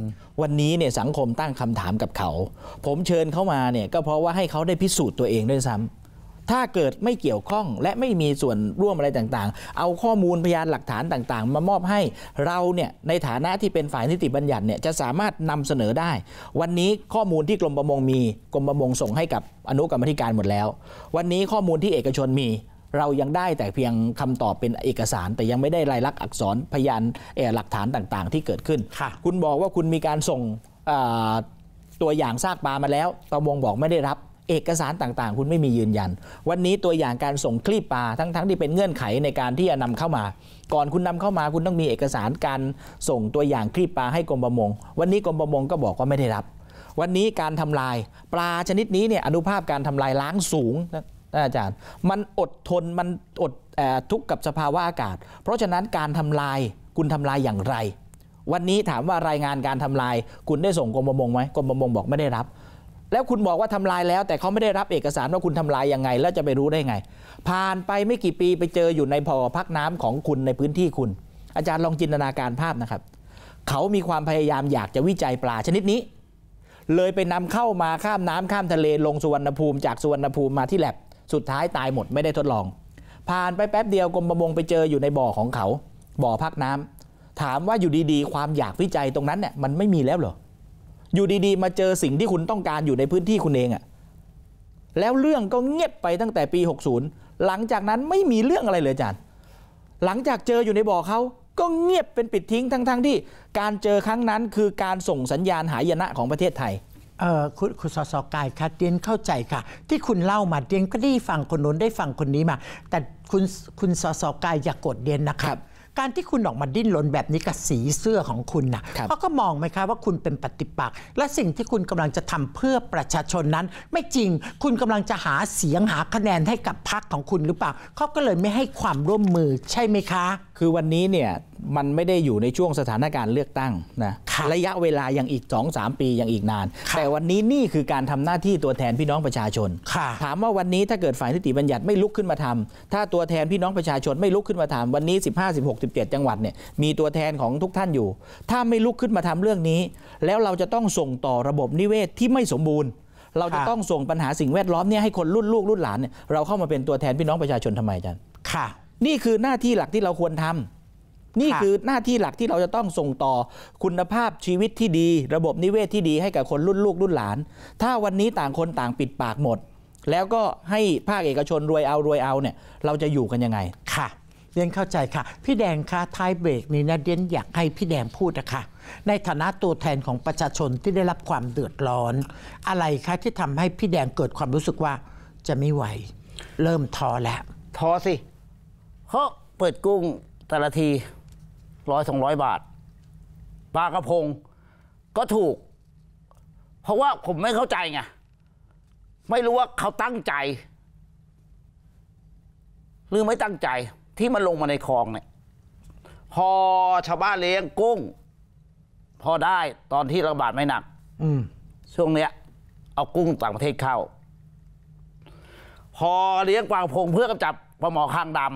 วันนี้เนี่ยสังคมตั้งคำถามกับเขา ผมเชิญเขามาเนี่ยก็เพราะว่าให้เขาได้พิสูจน์ตัวเองด้วยซ้ำ ถ้าเกิดไม่เกี่ยวข้องและไม่มีส่วนร่วมอะไรต่าง ๆ เอาข้อมูลพยานหลักฐานต่าง ๆ มามอบให้เราเนี่ยในฐานะที่เป็นฝ่ายนิติบัญญัติเนี่ยจะสามารถนำเสนอได้ วันนี้ข้อมูลที่กรมประมงมีกรมประมงส่งให้กับอนุกรรมธิการหมดแล้ว วันนี้ข้อมูลที่เอกชนมีเรายังได้แต่เพียงคำตอบเป็นเอกสาร แต่ยังไม่ได้ลายลักษณ์อักษรพยานหลักฐานต่าง ๆ ที่เกิดขึ้นคุณบอกว่าคุณมีการส่งตัวอย่างซากปลามาแล้ว ประมงบอกไม่ได้รับเอกสารต่างๆ คุณไม่มียืนยัน วันนี้ตัวอย่างการส่งคลีปปลาทั้ง ๆ ที่เป็นเงื่อนไขในการที่จะนำเข้ามา ก่อนคุณนำเข้ามา คุณต้องมีเอกสารการส่งตัวอย่างคลีปปลาให้กรมประมง วันนี้กรมประมงก็บอกว่าไม่ได้รับ วันนี้การทำลายปลาชนิดนี้เนี่ยอนุภาพการทำลายล้างสูงท่านอาจารย์ มันอดทนมันอดทุกข์กับสภาวะอากาศ เพราะฉะนั้นการทำลายคุณทำลายอย่างไร วันนี้ถามว่ารายงานการทำลาย คุณได้ส่งกรมประมงไหมกรมประมงบอกไม่ได้รับ แล้วคุณบอกว่าทำลายแล้ว แต่เขาไม่ได้รับเอกสารว่าคุณทำลายยังไง แล้วจะไปรู้ได้ไง ผ่านไปไม่กี่ปีไปเจออยู่ในพอพักน้ำของคุณในพื้นที่คุณ อาจารย์ลองจินตนาการภาพนะครับเขามีความพยายามอยากจะวิจัยปลาชนิดนี้ เลยไปนำเข้ามาข้ามน้ำข้ามทะเลลงสุวรรณภูมิจากสุวรรณภูมิมาที่แลบสุดท้ายตายหมดไม่ได้ทดลอง ผ่านไปแป๊บเดียว กรมประมงไปเจออยู่ในบ่อของเขา บ่อพักน้ำ ถามว่าอยู่ดีๆ ความอยากวิจัยตรงนั้นเนี่ยมันไม่มีแล้วเหรอ อยู่ดีๆ มาเจอสิ่งที่คุณต้องการอยู่ในพื้นที่คุณเองอะแล้วเรื่องก็เงียบไปตั้งแต่ปี 60 หลังจากนั้นไม่มีเรื่องอะไรเลยอาจารย์หลังจากเจออยู่ในบ่อเขาก็เงียบเป็นปิดทิ้งทั้งๆทที่ การเจอครั้งนั้นคือการส่งสัญญาณหายนะของประเทศไทยคุณคุณสสกายค่ะเดียนเข้าใจค่ะ ที่คุณเล่ามาเดียนก็ได้ฟังคนโน้นได้ฟังคนนี้มา แต่คุณคุณสสกายอย่ากดเดียนนะครับ การที่คุณออกมาดิ้นรนแบบนี้กับสีเสื้อของคุณนะเขาก็มองไหมคะว่าคุณเป็นปฏิปักษ์และสิ่งที่คุณกำลังจะทำเพื่อประชาชนนั้น ไม่จริงคุณกำลังจะหาเสียงหาคะแนนให้กับพรรคของคุณหรือเปล่าเขาก็เลยไม่ให้ความร่วมมือใช่ไหมคะคือวันนี้เนี่ยมันไม่ได้อยู่ในช่วงสถานการณ์เลือกตั้งนะระยะเวลายังอีก2สปี ยังอีกนาน แต่วันนี้นี่คือการทำหน้าที่ตัวแทนพี่น้องประชาชนถามว่าวันนี้ถ้าเกิดฝ่ายนิติบัญญัติไม่ลุกขึ้นมาทำ ถ้าตัวแทนพี่น้องประชาชนไม่ลุกขึ้นมาทำวันนี้ 15 16 17จังหวัดเนี่ยมีตัวแทนของทุกท่านอยู่ ถ้าไม่ลุกขึ้นมาทำเรื่องนี้ แล้วเราจะต้องส่งต่อระบบนิเวศที่ไม่สมบูรณ์เราจะต้องส่งปัญหาสิ่งแวดล้อมเนี่ยให้คนรุ่นลูกรุ่นหลานเนี่ยเราเข้ามาเป็นตัวแทนพี่น้องประชาชนทำไมจันค่ะนี่คือหน้าที่หลักที่เราควรทำ นี่คือหน้าที่หลักที่เราจะต้องส่งต่อคุณภาพชีวิตที่ดี ระบบนิเวศที่ดีให้กับคนรุ่นลูกรุ่นหลาน ถ้าวันนี้ต่างคนต่างปิดปากหมด แล้วก็ให้ภาคเอกชนรวยเอารวยเอาเนี่ยเราจะอยู่กันยังไงค่ะ เรียนเข้าใจค่ะ พี่แดงคะท้ายเบรกนี้นะเดียนอยากให้พี่แดงพูดนะคะในฐานะตัวแทนของประชาชนที่ได้รับความเดือดร้อน อะไรคะที่ทำให้พี่แดงเกิดความรู้สึกว่า จะไม่ไหวเริ่มท้อแล้วท้อสิพราะเปิดกุ้งแต่ละที ร้อยสองร้อยบาทปลากระพงก็ถูก เพราะว่าผมไม่เข้าใจไงไม่รู้ว่าเขาตั้งใจ หรือไม่ตั้งใจที่มันลงมาในคลองเนี่ย พอชาวบ้านเลี้ยงกุ้ง พอได้ตอนที่ระบาดไม่หนักช่วงเนี้ยเอากุ้งต่างประเทศเข้า พอเลี้ยงกวางพง เพื่อกำจับปลาหมอคางดำ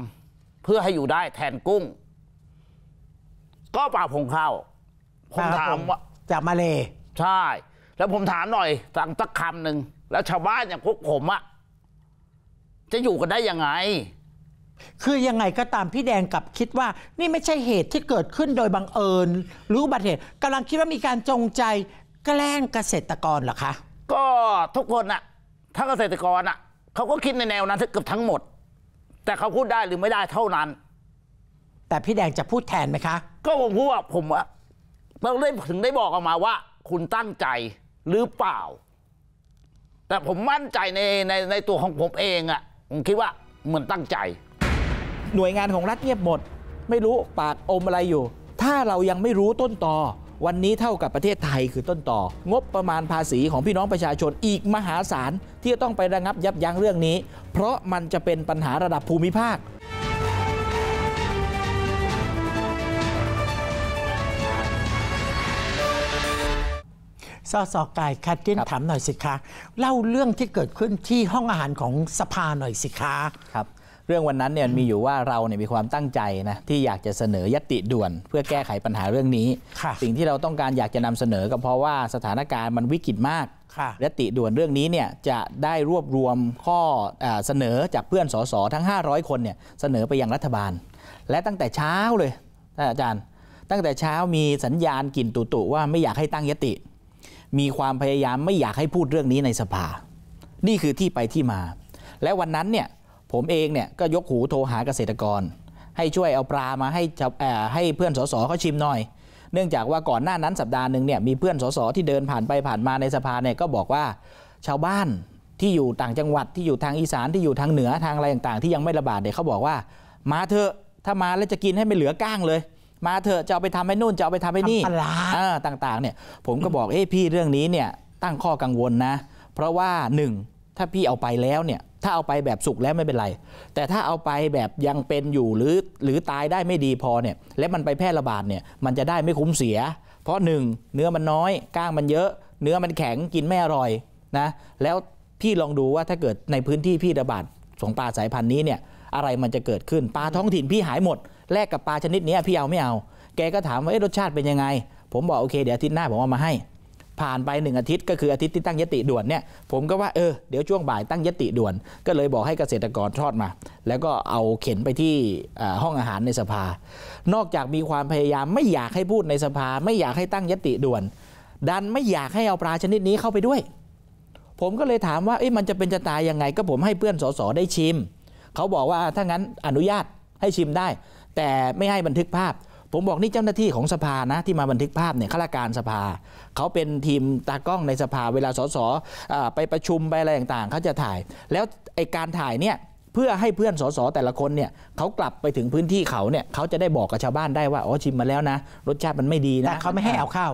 พื่อให้อยู่ได้แทนกุ้ง ก็ปลาพงข้าวผมถามว่าจากมาเลใช่ แล้วผมถามหน่อยสั่งสักคำหนึ่งแล้วชาวบ้านอย่างพวกผมอะจะอยู่กันได้ยังไง คือยังไงก็ตามพี่แดงกับคิดว่า นี่ไม่ใช่เหตุที่เกิดขึ้นโดยบังเอิญหรือบัติเหตุกำลังคิดว่ามีการจงใจ แกล้งเกษตรกรเหรอคะ ก็ทุกคนอะถ้าเกษตรกรอะเขาก็คิดในแนวนั้น เกือบทั้งหมดแต่เขาพูดได้หรือไม่ได้เท่านั้น แต่พี่แดงจะพูดแทนไหมคะ ก็ผมพูดว่าผมว่าเราได้ถึงได้บอกออกมาว่า คุณตั้งใจหรือเปล่า แต่ผมมั่นใจในในในตัวของผมเองอะ่ะผมคิดว่าเหมือนตั้งใจ หน่วยงานของรัฐเงียบหมด ไม่รู้ปากอมอะไรอยู่ ถ้าเรายังไม่รู้ต้นตอวันนี้เท่ากับประเทศไทยคือต้นต่อ งบประมาณภาษีของพี่น้องประชาชนอีกมหาศาล ที่จะต้องไประงับยับยั้งเรื่องนี้ เพราะมันจะเป็นปัญหาระดับภูมิภาคสอสอกายคัดดิ้นถามหน่อยสิคะเล่าเรื่องที่เกิดขึ้นที่ห้องอาหารของสภาหน่อยสิคะครับเรื่องวันนั้นเนี่ยมีอยู่ว่าเราเนี่ย มีความตั้งใจ นะ ที่อยากจะเสนอยติด่วน เพื่อแก้ไขปัญหาเรื่องนี้สิ่งที่เราต้องการอยากจะนำเสนอก็เพราะว่าสถานการณ์มันวิกฤตมากยติด่วนเรื่องนี้เนี่ยจะได้รวบรวมข้อเสนอจากเพื่อนสสทั้ง500 คนเนี่ยเสนอไปยังรัฐบาล และตั้งแต่เช้าเลยท่านอาจารย์ ตั้งแต่เช้ามีสัญญาณกลิ่นตุตุว่าไม่อยากให้ตั้งยติ มีความพยายามไม่อยากให้พูดเรื่องนี้ในสภา นี่คือที่ไปที่มา และวันนั้นเนี่ยผมเองเนี่ยก็ยกหูโทรหาเกษตรกร ให้ช่วยเอาปลามาให้ให้เพื่อนสสเขาชิมหน่อย เนื่องจากว่าก่อนหน้านั้นสัปดาห์หนึ่งเนี่ยมีเพื่อนสสที่เดินผ่านไปผ่านมาในสภาเนี่ยก็บอกว่า ชาวบ้านที่อยู่ต่างจังหวัดที่อยู่ทางอีสานที่อยู่ทางเหนือทางอะไรต่างๆที่ยังไม่ระบาดเนี่ยเขาบอกว่ามาเถอะถ้ามาแล้วจะกินให้ไม่เหลือก้างเลย มาเถอะจะเอาไปทำให้นู่นจะเอาไปทำให้นี่ต่างๆเนี่ยผมก็บอกเอ้พี่เรื่องนี้เนี่ยตั้งข้อกังวลนะ เพราะว่าหนึ่งถ้าพี่เอาไปแล้วเนี่ยถ้าเอาไปแบบสุกแล้วไม่เป็นไร แต่ถ้าเอาไปแบบยังเป็นอยู่หรือหรือตายได้ไม่ดีพอเนี่ย และมันไปแพร่ระบาดเนี่ย มันจะได้ไม่คุ้มเสีย เพราะหนึ่งเนื้อมันน้อยก้างมันเยอะ เนื้อมันแข็งกินไม่อร่อยนะ แล้ว พี่ลองดูว่าถ้าเกิดในพื้นที่พี่ระบาดของปลาสายพันธุ์นี้เนี่ยอะไรมันจะเกิดขึ้นปลาท้องถิ่นพี่หายหมดแลกกับปลาชนิดนี้พี่เอาไม่เอา แกก็ถามว่าเอ๊ะรสชาติเป็นยังไง ผมบอกโอเคเดี๋ยวอาทิตย์หน้าผมเอามาให้ผ่านไปหนึ่งอาทิตย์ก็คืออาทิตย์ที่ตั้งยติด่วนเนี่ยผมก็ว่าเออเดี๋ยว ช่วงบ่ายตั้งยติด่วน ก็เลยบอกให้เกษตรกรทอดมา แล้วก็เอาเข็นไปที่ห้องอาหารในสภา นอกจากมีความพยายามไม่อยากให้พูดในสภาไม่อยากให้ตั้งยติด่วน ดันไม่อยากให้เอาปลาชนิดนี้เข้าไปด้วย ผมก็เลยถามว่ามันจะเป็นจะตายยังไงก็ผมให้เพื่อนสสได้ชิม เขาบอกว่าถ้างั้นอนุญาตให้ชิมได้ แต่ไม่ให้บันทึกภาพผมบอกนี่เจ้าหน้าที่ของสภานะที่มาบันทึกภาพเนี่ยข้าราชการสภาเขาเป็นทีมตากล้องในสภาเวลาสสไปประชุมไปอะไรต่างๆเขาจะถ่าย แล้วไอการถ่ายเนี่ยเพื่อให้เพื่อนสสแต่ละคนเนี่ยเขากลับไปถึงพื้นที่เขาเนี่ยเขาจะได้บอก กับชาวบ้านได้ว่าอ๋อชิมมาแล้วนะรสชาติมันไม่ดีนะแต่เขาไม่ให้เอาเข้า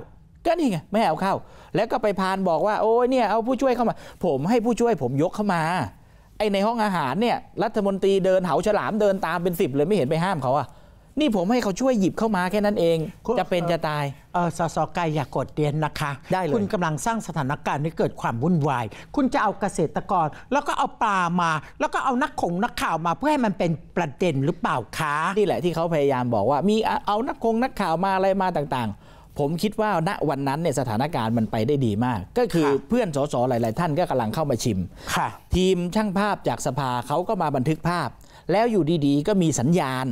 ก็นี่ไงไม่เอาเข้า แล้วก็ไปพานบอกว่าโอ้ยเนี่ยเอาผู้ช่วยเข้ามา ผมให้ผู้ช่วยผมยกเข้ามา ไอในห้องอาหารเนี่ยรัฐมนตรีเดินเหาฉลามเดินตามเป็นสิบเลยไม่เห็นไปห้ามเขาอะนี่ผมให้เขาช่วยหยิบเข้ามาแค่นั้นเอง จะเป็นจะตายสสกายอย่ากดเดียนนะคะ ได้เลยคุณกำลังสร้างสถานการณ์ให้เกิดความวุ่นวาย คุณจะเอาเกษตรกร แล้วก็เอาปลามา แล้วก็เอานักขงนักข่าวมา เพื่อให้มันเป็นประเด็นหรือเปล่าคะ นี่แหละที่เขาพยายามบอกว่า มีเอานักขงนักข่าวมาอะไรมาต่าง ๆ ผมคิดว่าณวันนั้นเนี่ยสถานการณ์มันไปได้ดีมาก ก็คือเพื่อนสส หลาย ๆ ท่านก็กำลังเข้ามาชิมทีมช่างภาพจากสภาเขาก็มาบันทึกภาพ แล้วอยู่ดีๆก็มีสัญญาณ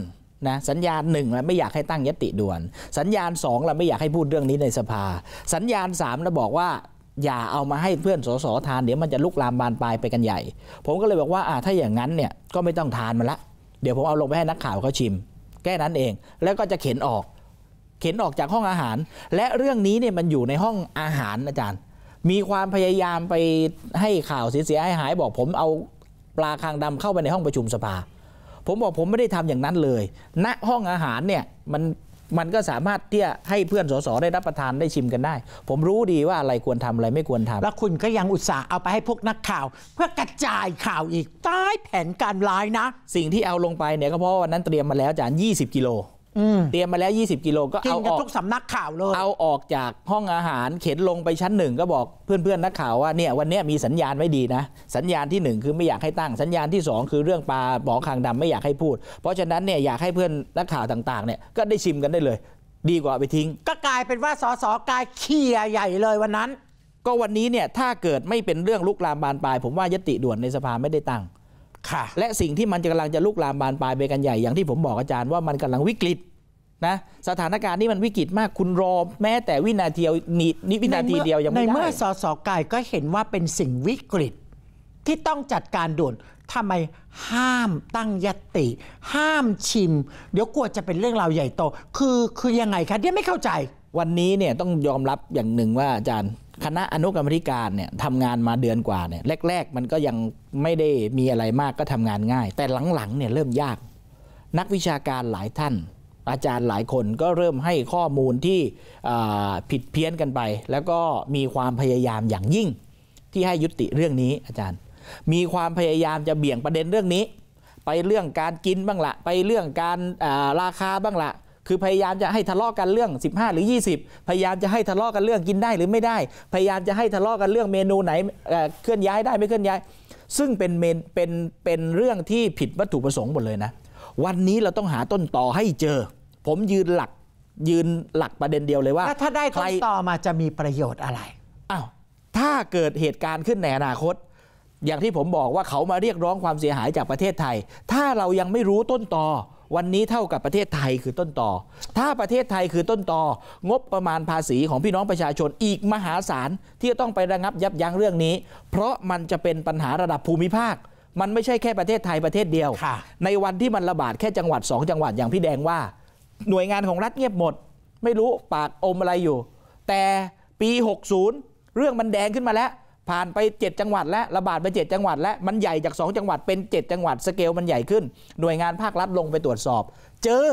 นะสัญญาณหนึ่งเราไม่อยากให้ตั้งยติด่วน สัญญาณสอง เราไม่อยากให้พูดเรื่องนี้ในสภา สัญญาณสามเราบอกว่าอย่าเอามาให้เพื่อนสสทานเดี๋ยวมันจะลุกลามบานปลายไปกันใหญ่ ผมก็เลยบอกว่าถ้าอย่างนั้นเนี่ยก็ไม่ต้องทานมันละ เดี๋ยวผมเอาลงไปให้นักข่าวเขาชิมแค่นั้นเองแล้วก็จะเข็นออก เข็นออกจากห้องอาหาร และเรื่องนี้เนี่ยมันอยู่ในห้องอาหารอาจารย์ มีความพยายามไปให้ข่าวเสียหายหาย บอกผมเอาปลาคางดำเข้าไปในห้องประชุมสภาผมบอกผมไม่ได้ทำอย่างนั้นเลยณห้องอาหารเนี่ยมันมันก็สามารถที่จะให้เพื่อนสสได้รับประทานได้ชิมกันได้ ผมรู้ดีว่าอะไรควรทำอะไรไม่ควรทำแล้วคุณก็ยังอุตส่าห์เอาไปให้พวกนักข่าว เพื่อกระจายข่าวอีกใต้แผนการร้ายนะ สิ่งที่เอาลงไปเนี่ยก็เพราะวันนั้นเตรียมมาแล้วจาน20 กิโลเตรียมมาแล้ว 20 กิโลก็เอาออกทุกสำนักข่าวเลย เอาออกจากห้องอาหารเข็นลงไปชั้นหนึ่งก็บอกเพื่อนๆนักข่าวว่าเนี่ยวันนี้มีสัญญาณไม่ดีนะ สัญญาณที่ 1 คือไม่อยากให้ตั้ง สัญญาณที่2คือเรื่องปลาหมอคางดำไม่อยากให้พูด เพราะฉะนั้นเนี่ยอยากให้เพื่อนนักข่าวต่างๆ เนี่ยก็ได้ชิมกันได้เลย ดีกว่าไปทิ้ง ก็กลายเป็นว่าสสกายเคียใหญ่เลยวันนั้น ก็วันนี้เนี่ยถ้าเกิดไม่เป็นเรื่องลุกลามบานปลาย ผมว่ายติด่วนในสภาไม่ได้ตั้งและสิ่งที่มันกํกำลังจะลุกลามบานปลายไปกันใหญ่อย่างที่ผมบอกอาจารย์ว่ามันกำลังวิกฤตนะสถานการณ์นี้มันวิกฤตมากคุณรอแม้แต่วินาทีนี้วินาทีเดียวยังไม่ได้ในเมื่อสสกายก็เห็นว่าเป็นสิ่งวิกฤตที่ต้องจัดการด่วนทำไมห้ามตั้งยติ ห้ามชิม เดี๋ยวกลัวจะเป็นเรื่องราวใหญ่โตคือคือยังไงคะเนี่ยไม่เข้าใจวันนี้เนี่ยต้องยอมรับอย่างหนึ่งว่าอาจารย์คณะอนุกรรมธิการเนี่ยทำงานมาเดือนกว่าเนี่ยแรกๆ มันก็ยังไม่ได้มีอะไรมากก็ทำงานง่าย แต่หลังๆเนี่ยเริ่มยาก นักวิชาการหลายท่าน อาจารย์หลายคนก็เริ่มให้ข้อมูลที่ผิดเพี้ยนกันไป แล้วก็มีความพยายามอย่างยิ่งที่ให้ยุติเรื่องนี้อาจารย์ มีความพยายามจะเบี่ยงประเด็นเรื่องนี้ ไปเรื่องการกินบ้างละไปเรื่องการาราคาบ้างละคือพยายามจะให้ทะเลาะกันเรื่อง 15 หรือ 20 พยายามจะให้ทะเลาะกันเรื่องกินได้หรือไม่ได้ พยายามจะให้ทะเลาะกันเรื่องเมนูไหนเเคลื่อนย้ายได้ไม่เคลื่อนย้าย ซึ่งเป็นเมนเป็นเป็นเรื่องที่ผิดวัตถุประสงค์หมดเลยนะ วันนี้เราต้องหาต้นต่อให้เจอ ผมยืนหลักยืนหลักประเด็นเดียวเลยว่า ถ้าได้ต้นต่อมาจะมีประโยชน์อะไรอ้าวถ้าเกิดเหตุการณ์ขึ้นในอนาคต อย่างที่ผมบอกว่าเขามาเรียกร้องความเสียหายจากประเทศไทย ถ้าเรายังไม่รู้ต้นต่อวันนี้เท่ากับประเทศไทยคือต้นต่อ ถ้าประเทศไทยคือต้นต่อ งบประมาณภาษีของพี่น้องประชาชนอีกมหาศาลที่จะต้องไประงับยับยั้งเรื่องนี้ เพราะมันจะเป็นปัญหาระดับภูมิภาค มันไม่ใช่แค่ประเทศไทยประเทศเดียว ในวันที่มันระบาดแค่จังหวัด 2 จังหวัดอย่างพี่แดงว่า หน่วยงานของรัฐเงียบหมด ไม่รู้ปากอมอะไรอยู่ แต่ปี 60 เรื่องมันแดงขึ้นมาแล้วผ่านไป 7 จังหวัดและระบาดไป7จังหวัดและมันใหญ่จาก 2 จังหวัดเป็น 7 จังหวัด สเกลมันใหญ่ขึ้น หน่วยงานภาครัฐลงไปตรวจสอบ เจอ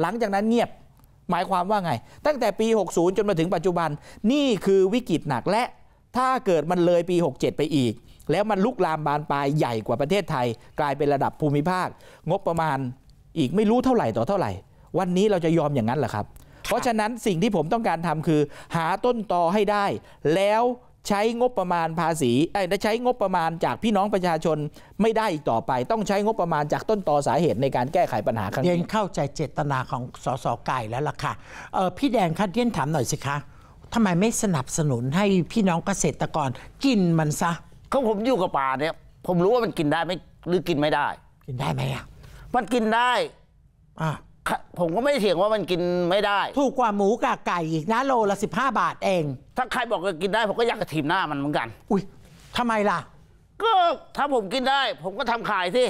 หลังจากนั้นเงียบหมายความว่าไง ตั้งแต่ปี 60 จนมาถึงปัจจุบันนี่คือวิกฤตหนักและ ถ้าเกิดมันเลยปี 67 ไปอีก แล้วมันลุกลามบานปลายใหญ่กว่าประเทศไทย กลายเป็นระดับภูมิภาค งบประมาณอีกไม่รู้เท่าไหร่ต่อเท่าไหร่ วันนี้เราจะยอมอย่างนั้นเหรอครับ เพราะฉะนั้นสิ่งที่ผมต้องการทำคือ หาต้นตอให้ได้ แล้วใช้งบประมาณภาษีได้ใช้งบประมาณจากพี่น้องประชาชนไม่ได้อีกต่อไป ต้องใช้งบประมาณจากต้นตอสาเหตุในการแก้ไขปัญหาครั้งนี้เรียนเข้าใจเจตนาของสสไก่แล้วล่ะค่ะพี่แดงคะเรียนถามหน่อยสิคะทำไมไม่สนับสนุนให้พี่น้องเกษตรกร กินมันซะก็ผมอยู่กับป่าเนี่ยผมรู้ว่ามันกินได้ไหมหรือกินไม่ได้ กินได้ไหมอ่ะมันกินได้อ่าผมก็ไม่เถียงว่ามันกินไม่ได้ ถูกกว่าหมูกับไก่อีกนะ โลละ 15 บาทเอง ถ้าใครบอกว่ากินได้ผมก็อยากจะถีบหน้ามันเหมือนกัน อุ้ยทำไมล่ะ ก็ถ้าผมกินได้ ผมก็ทำขายสิ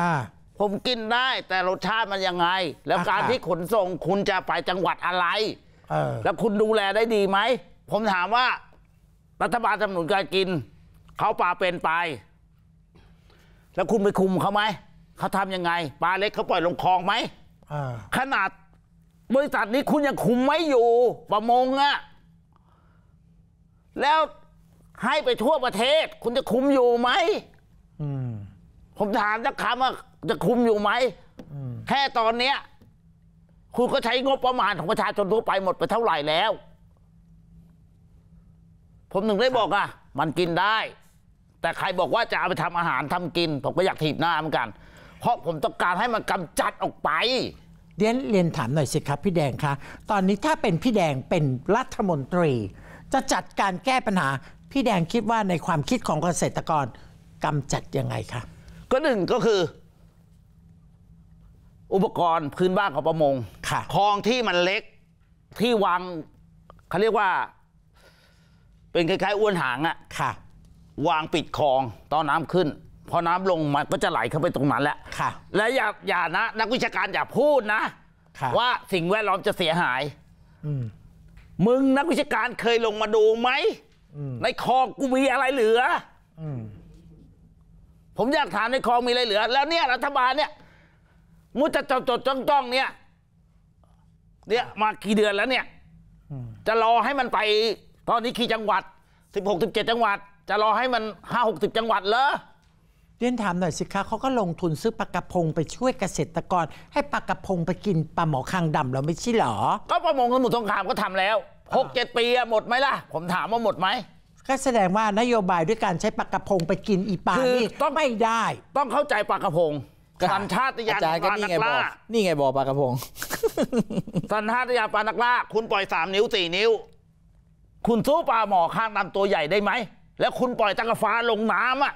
อ่า ผมกินได้ แต่รสชาติมันยังไง แล้วการที่ขนส่งคุณจะไปจังหวัดอะไร เออ แล้วคุณดูแลได้ดีไหมผมถามว่า รัฐบาลสนับสนุนการกินเขาปลาเป็นไป แล้วคุณไปคุมเขาไหมเขาทำยังไง ปลาเล็กเขาปล่อยลงคลองไหมขนาดบริษัทนี้คุณยังคุมไม่อยู่ประมงอะแล้วให้ไปทั่วประเทศ คุณจะคุมอยู่ไหมผมถามจะคำว่าจะคุมอยู่ไหมแค่ตอนเนี้ย คุณก็ใช้งบประมาณของประชาชนทั่วไปหมดไปเท่าไหร่แล้ว ผมถึงได้บอกอ่ะ มันกินได้ แต่ใครบอกว่าจะเอาไปทำอาหารทำกินผมก็อยากถีบหน้าเหมือนกันเพราะผมต้องการให้มันกำจัดออกไปเดียเรียนถามหน่อยสิครับพี่แดงคะ ตอนนี้ถ้าเป็นพี่แดงเป็นรัฐมนตรี จะจัดการแก้ปัญหา พี่แดงคิดว่าในความคิดของเกษตรกร กำจัดยังไงคะ ก็หนึ่งก็คือ อุปกรณ์พื้นบ้านของประมง ค่ะ คลองที่มันเล็กที่วางเขาเรียกว่า เป็นคล้ายๆอ้วนหางอะค่ะ วางปิดคลองตอนน้ำขึ้นพอน้ำลงมันก็จะไหลเข้าไปตรงนั้นแหละ ค่ะ และอย่า อย่านะ นักวิชาการอย่าพูดนะ ค่ะ ว่าสิ่งแวดล้อมจะเสียหาย มึงนักวิชาการเคยลงมาดูไหม ในคลองกูมีอะไรเหลืออผมอยากถามในคลองมีอะไรเหลือ แล้วเนี่ยรัฐบาลเนี่ย มุจะจดจดจ้องจ้องเนี่ย เนี่ยมากี่เดือนแล้วเนี่ย จะรอให้มันไปตอนนี้ขี่จังหวัดสิบหกสิบเจ็ดจังหวัด จะรอให้มันห้าหกสิบจังหวัดเหรอเรียนถามหน่อยสิคะเขาก็ลงทุนซื้อปลากระพงไปช่วยเกษตรกร ให้ปลากระพงไปกินปลาหมอคางดำแล้วไม่ใช่หรอก็ประมงสมุทรสงครามก็ทำแล้วหกเจ็ดปีอะหมดไหมล่ะ ผมถามว่าหมดไหมก็แสดงว่านโยบายด้วยการใช้ปลากระพงไปกินอีปลานี่ต้องไม่ได้ ต้องเข้าใจปลากระพงสันชาตยานปลานักล่านี่ไงบอกปลากระพงสันชาตยานปลานักล่า คุณปล่อยสามนิ้วสี่นิ้วคุณสู้ปลาหมอคางดำตัวใหญ่ได้ไหมแล้วคุณปล่อยตะกฟ้าลงน้ำอ่ะ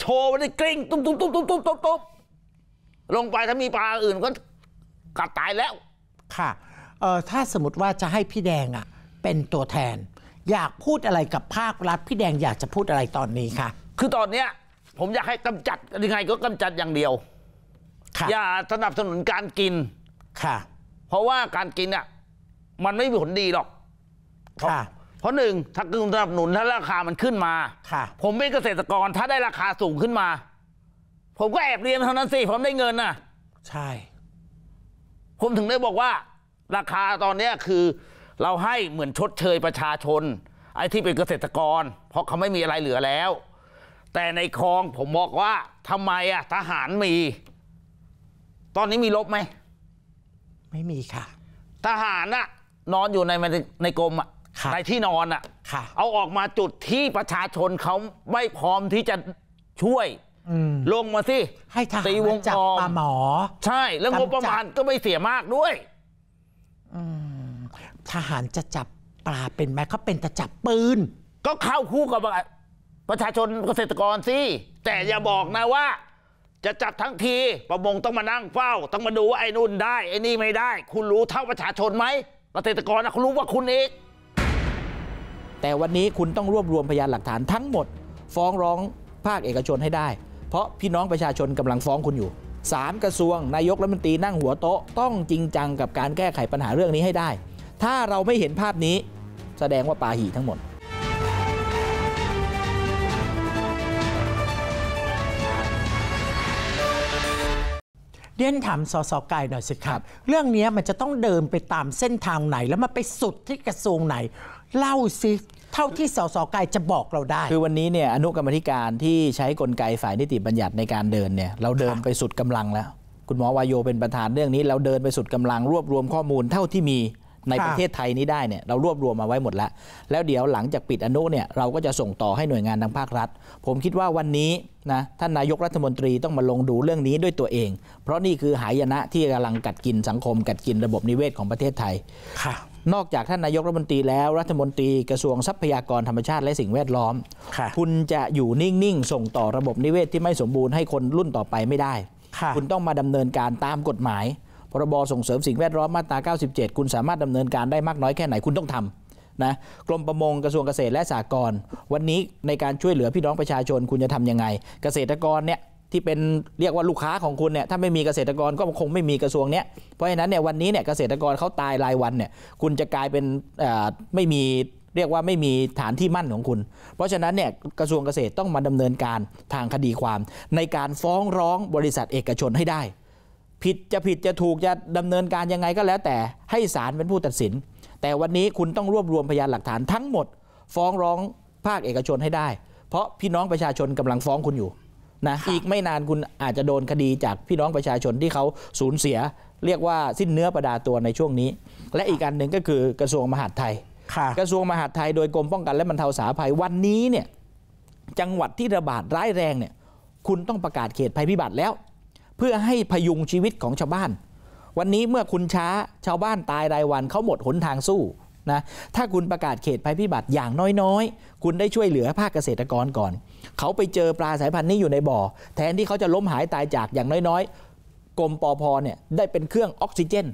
โชว์มปได้กริ้งตุ้มตุ้มตุ้มตุ้มตุ้มตุ้มตุ้มลงไปถ้ามีปลาอื่นก็กัดตายแล้ว ค่ะเออถ้าสมมติว่าจะให้พี่แดงอ่ะ เป็นตัวแทน อยากพูดอะไรกับภาครัฐพี่แดงอยากจะพูดอะไรตอนนี้ค่ะ คือตอนเนี้ย ผมอยากให้กำจัดยังไงก็กำจัดอย่างเดียวอย่าสนับสนุนการกินค่ะ เพราะว่าการกินอ่ะมันไม่มีผลดีหรอกค่ะเพราะหนึ่งถ้าคุณสนับสนุนถ้าราคามันขึ้นมาค่ะ ผมเป็นเกษตรกรถ้าได้ราคาสูงขึ้นมา ผมก็แอบเรียนเท่านั้นสิ ผมได้เงินน่ะ ใช่ ผมถึงได้บอกว่า ราคาตอนเนี้ยคือ เราให้เหมือนชดเชยประชาชน ไอ้ที่เป็นเกษตรกร เพราะเขาไม่มีอะไรเหลือแล้ว แต่ในคลองผมบอกว่าทำไมอ่ะ ทหารมี ตอนนี้มีลบไหมไม่มีค่ะ ทหารน่ะ นอนอยู่ในในกรมอ่ะในที่นอนอ่ะ เอาออกมาจุดที่ประชาชนเขาไม่พร้อมที่จะช่วยลงมาสิให้ทหารวงจับปลาหมอ ใช่ แล้วงบประมาณก็ไม่เสียมากด้วยทหารจะจับปลาเป็นไหมเขาเป็นจะจับปืนก็เข้าคู่กับประชาชนเกษตรกรสิแต่อย่าบอกนะว่า จะจับทั้งที ประมงต้องมานั่งเฝ้า ต้องมาดูว่าไอ้นุ่นได้ไอ้นี่ไม่ได้ คุณรู้เท่าประชาชนไหมเกษตรกรนะคุณรู้ว่าคุณเองแต่วันนี้คุณต้องรวบรวมพยานหลักฐานทั้งหมด ฟ้องร้องภาคเอกชนให้ได้ เพราะพี่น้องประชาชนกำลังฟ้องคุณอยู่ 3 กระทรวงนายกรัฐมนตรีนั่งหัวโต๊ะต้องจริง จังกับการแก้ไขปัญหาเรื่องนี้ให้ได้ ถ้าเราไม่เห็นภาพนี้ แสดงว่าปาหีทั้งหมด เรียนถามสสกายหน่อยสิครับ เรื่องนี้มันจะต้องเดินไปตามเส้นทางไหนแล้วมาไปสุดที่กระทรวงไหนเล่าสิเท่าที่สสกายจะบอกเราได้ คือวันนี้เนี่ยอนุกรรมธิการที่ใช้กลไกฝ่ายนิติบัญญัติในการเดินเนี่ยเราเดินไปสุดกำลังแล้ว คุณหมอวายโยเป็นประธานเรื่องนี้ เราเดินไปสุดกำลัง รวบรวมข้อมูลเท่าที่มีในประเทศไทยนี้ได้เนี่ยเรารวบรวมมาไว้หมดแล้วแล้วเดี๋ยวหลังจากปิดอนุเนี่ยเราก็จะส่งต่อให้หน่วยงานทางภาครัฐ ผมคิดว่าวันนี้นะท่านนายกรัฐมนตรีต้องมาลงดูเรื่องนี้ด้วยตัวเอง เพราะนี่คือหายนะที่กำลังกัดกินสังคม กัดกินระบบนิเวศของประเทศไทยนอกจากท่านนายกรัฐมนตรีแล้วรัฐมนตรีกระทรวงทรัพยากรธรรมชาติและสิ่งแวดล้อมคุณจะอยู่นิ่งๆส่งต่อระบบนิเวศที่ไม่สมบูรณ์ให้คนรุ่นต่อไปไม่ได้คุณต้องมาดำเนินการตามกฎหมายพรบส่งเสริมสิ่งแวดล้อมมาตรา 97 คุณสามารถดำเนินการได้มากน้อยแค่ไหน คุณต้องทำนะกรมประมงกระทรวงเกษตรและสหกรณ์วันนี้ในการช่วยเหลือพี่น้องประชาชนคุณจะทํำยังไง เกษตรกรเนี่ยที่เป็นเรียกว่าลูกค้าของคุณเนี่ยถ้าไม่มีเกษตรกรก็คงไม่มีกระทรวงเนี้ยเพราะฉะนั้นเนี่ยวันนี้เนี่ยเกษตรกรเขาตายรายวันเนี่ยคุณจะกลายเป็นไม่มีเรียกว่าไม่มีฐานที่มั่นของคุณ เพราะฉะนั้นเนี่ยกระทรวงเกษตรต้องมาดำเนินการทางคดีความ ในการฟ้องร้องบริษัทเอกชนให้ได้ผิดจะผิดจะถูกจะดำเนินการยังไงก็แล้ว แต่ให้ศาลเป็นผู้ตัดสิน แต่วันนี้คุณต้องรวบรวมพยานหลักฐานทั้งหมด ฟ้องร้องภาคเอกชนให้ได้ เพราะพี่น้องประชาชนกำลังฟ้องคุณอยู่นะอีกไม่นานคุณอาจจะโดนคดีจากพี่น้องประชาชนที่เขาสูญเสียเรียกว่าสิ้นเนื้อประดาตัวในช่วงนี้ และอีกอันหนึ่งก็คือกระทรวงมหาดไทยกระทรวงมหาดไทยโดยกรมป้องกันและบรรเทาสาภัยวันนี้เนี่ยจังหวัดที่ระบาดร้ายแรงเนี่ยคุณต้องประกาศเขตภัยพิบัติแล้วเพื่อให้พยุงชีวิตของชาวบ้าน วันนี้เมื่อคุณช้าชาวบ้านตายรายวันเขาหมดหนทางสู้นะ ถ้าคุณประกาศเขตภัยพิบัติอย่างน้อยๆ คุณได้ช่วยเหลือภาคเกษตรกรก่อน เขาไปเจอปลาสายพันธุ์นี้อยู่ในบ่อ แทนที่เขาจะล้มหายตายจากอย่างน้อยๆกรมปอพอเนี่ยได้เป็นเครื่องออกซิเจน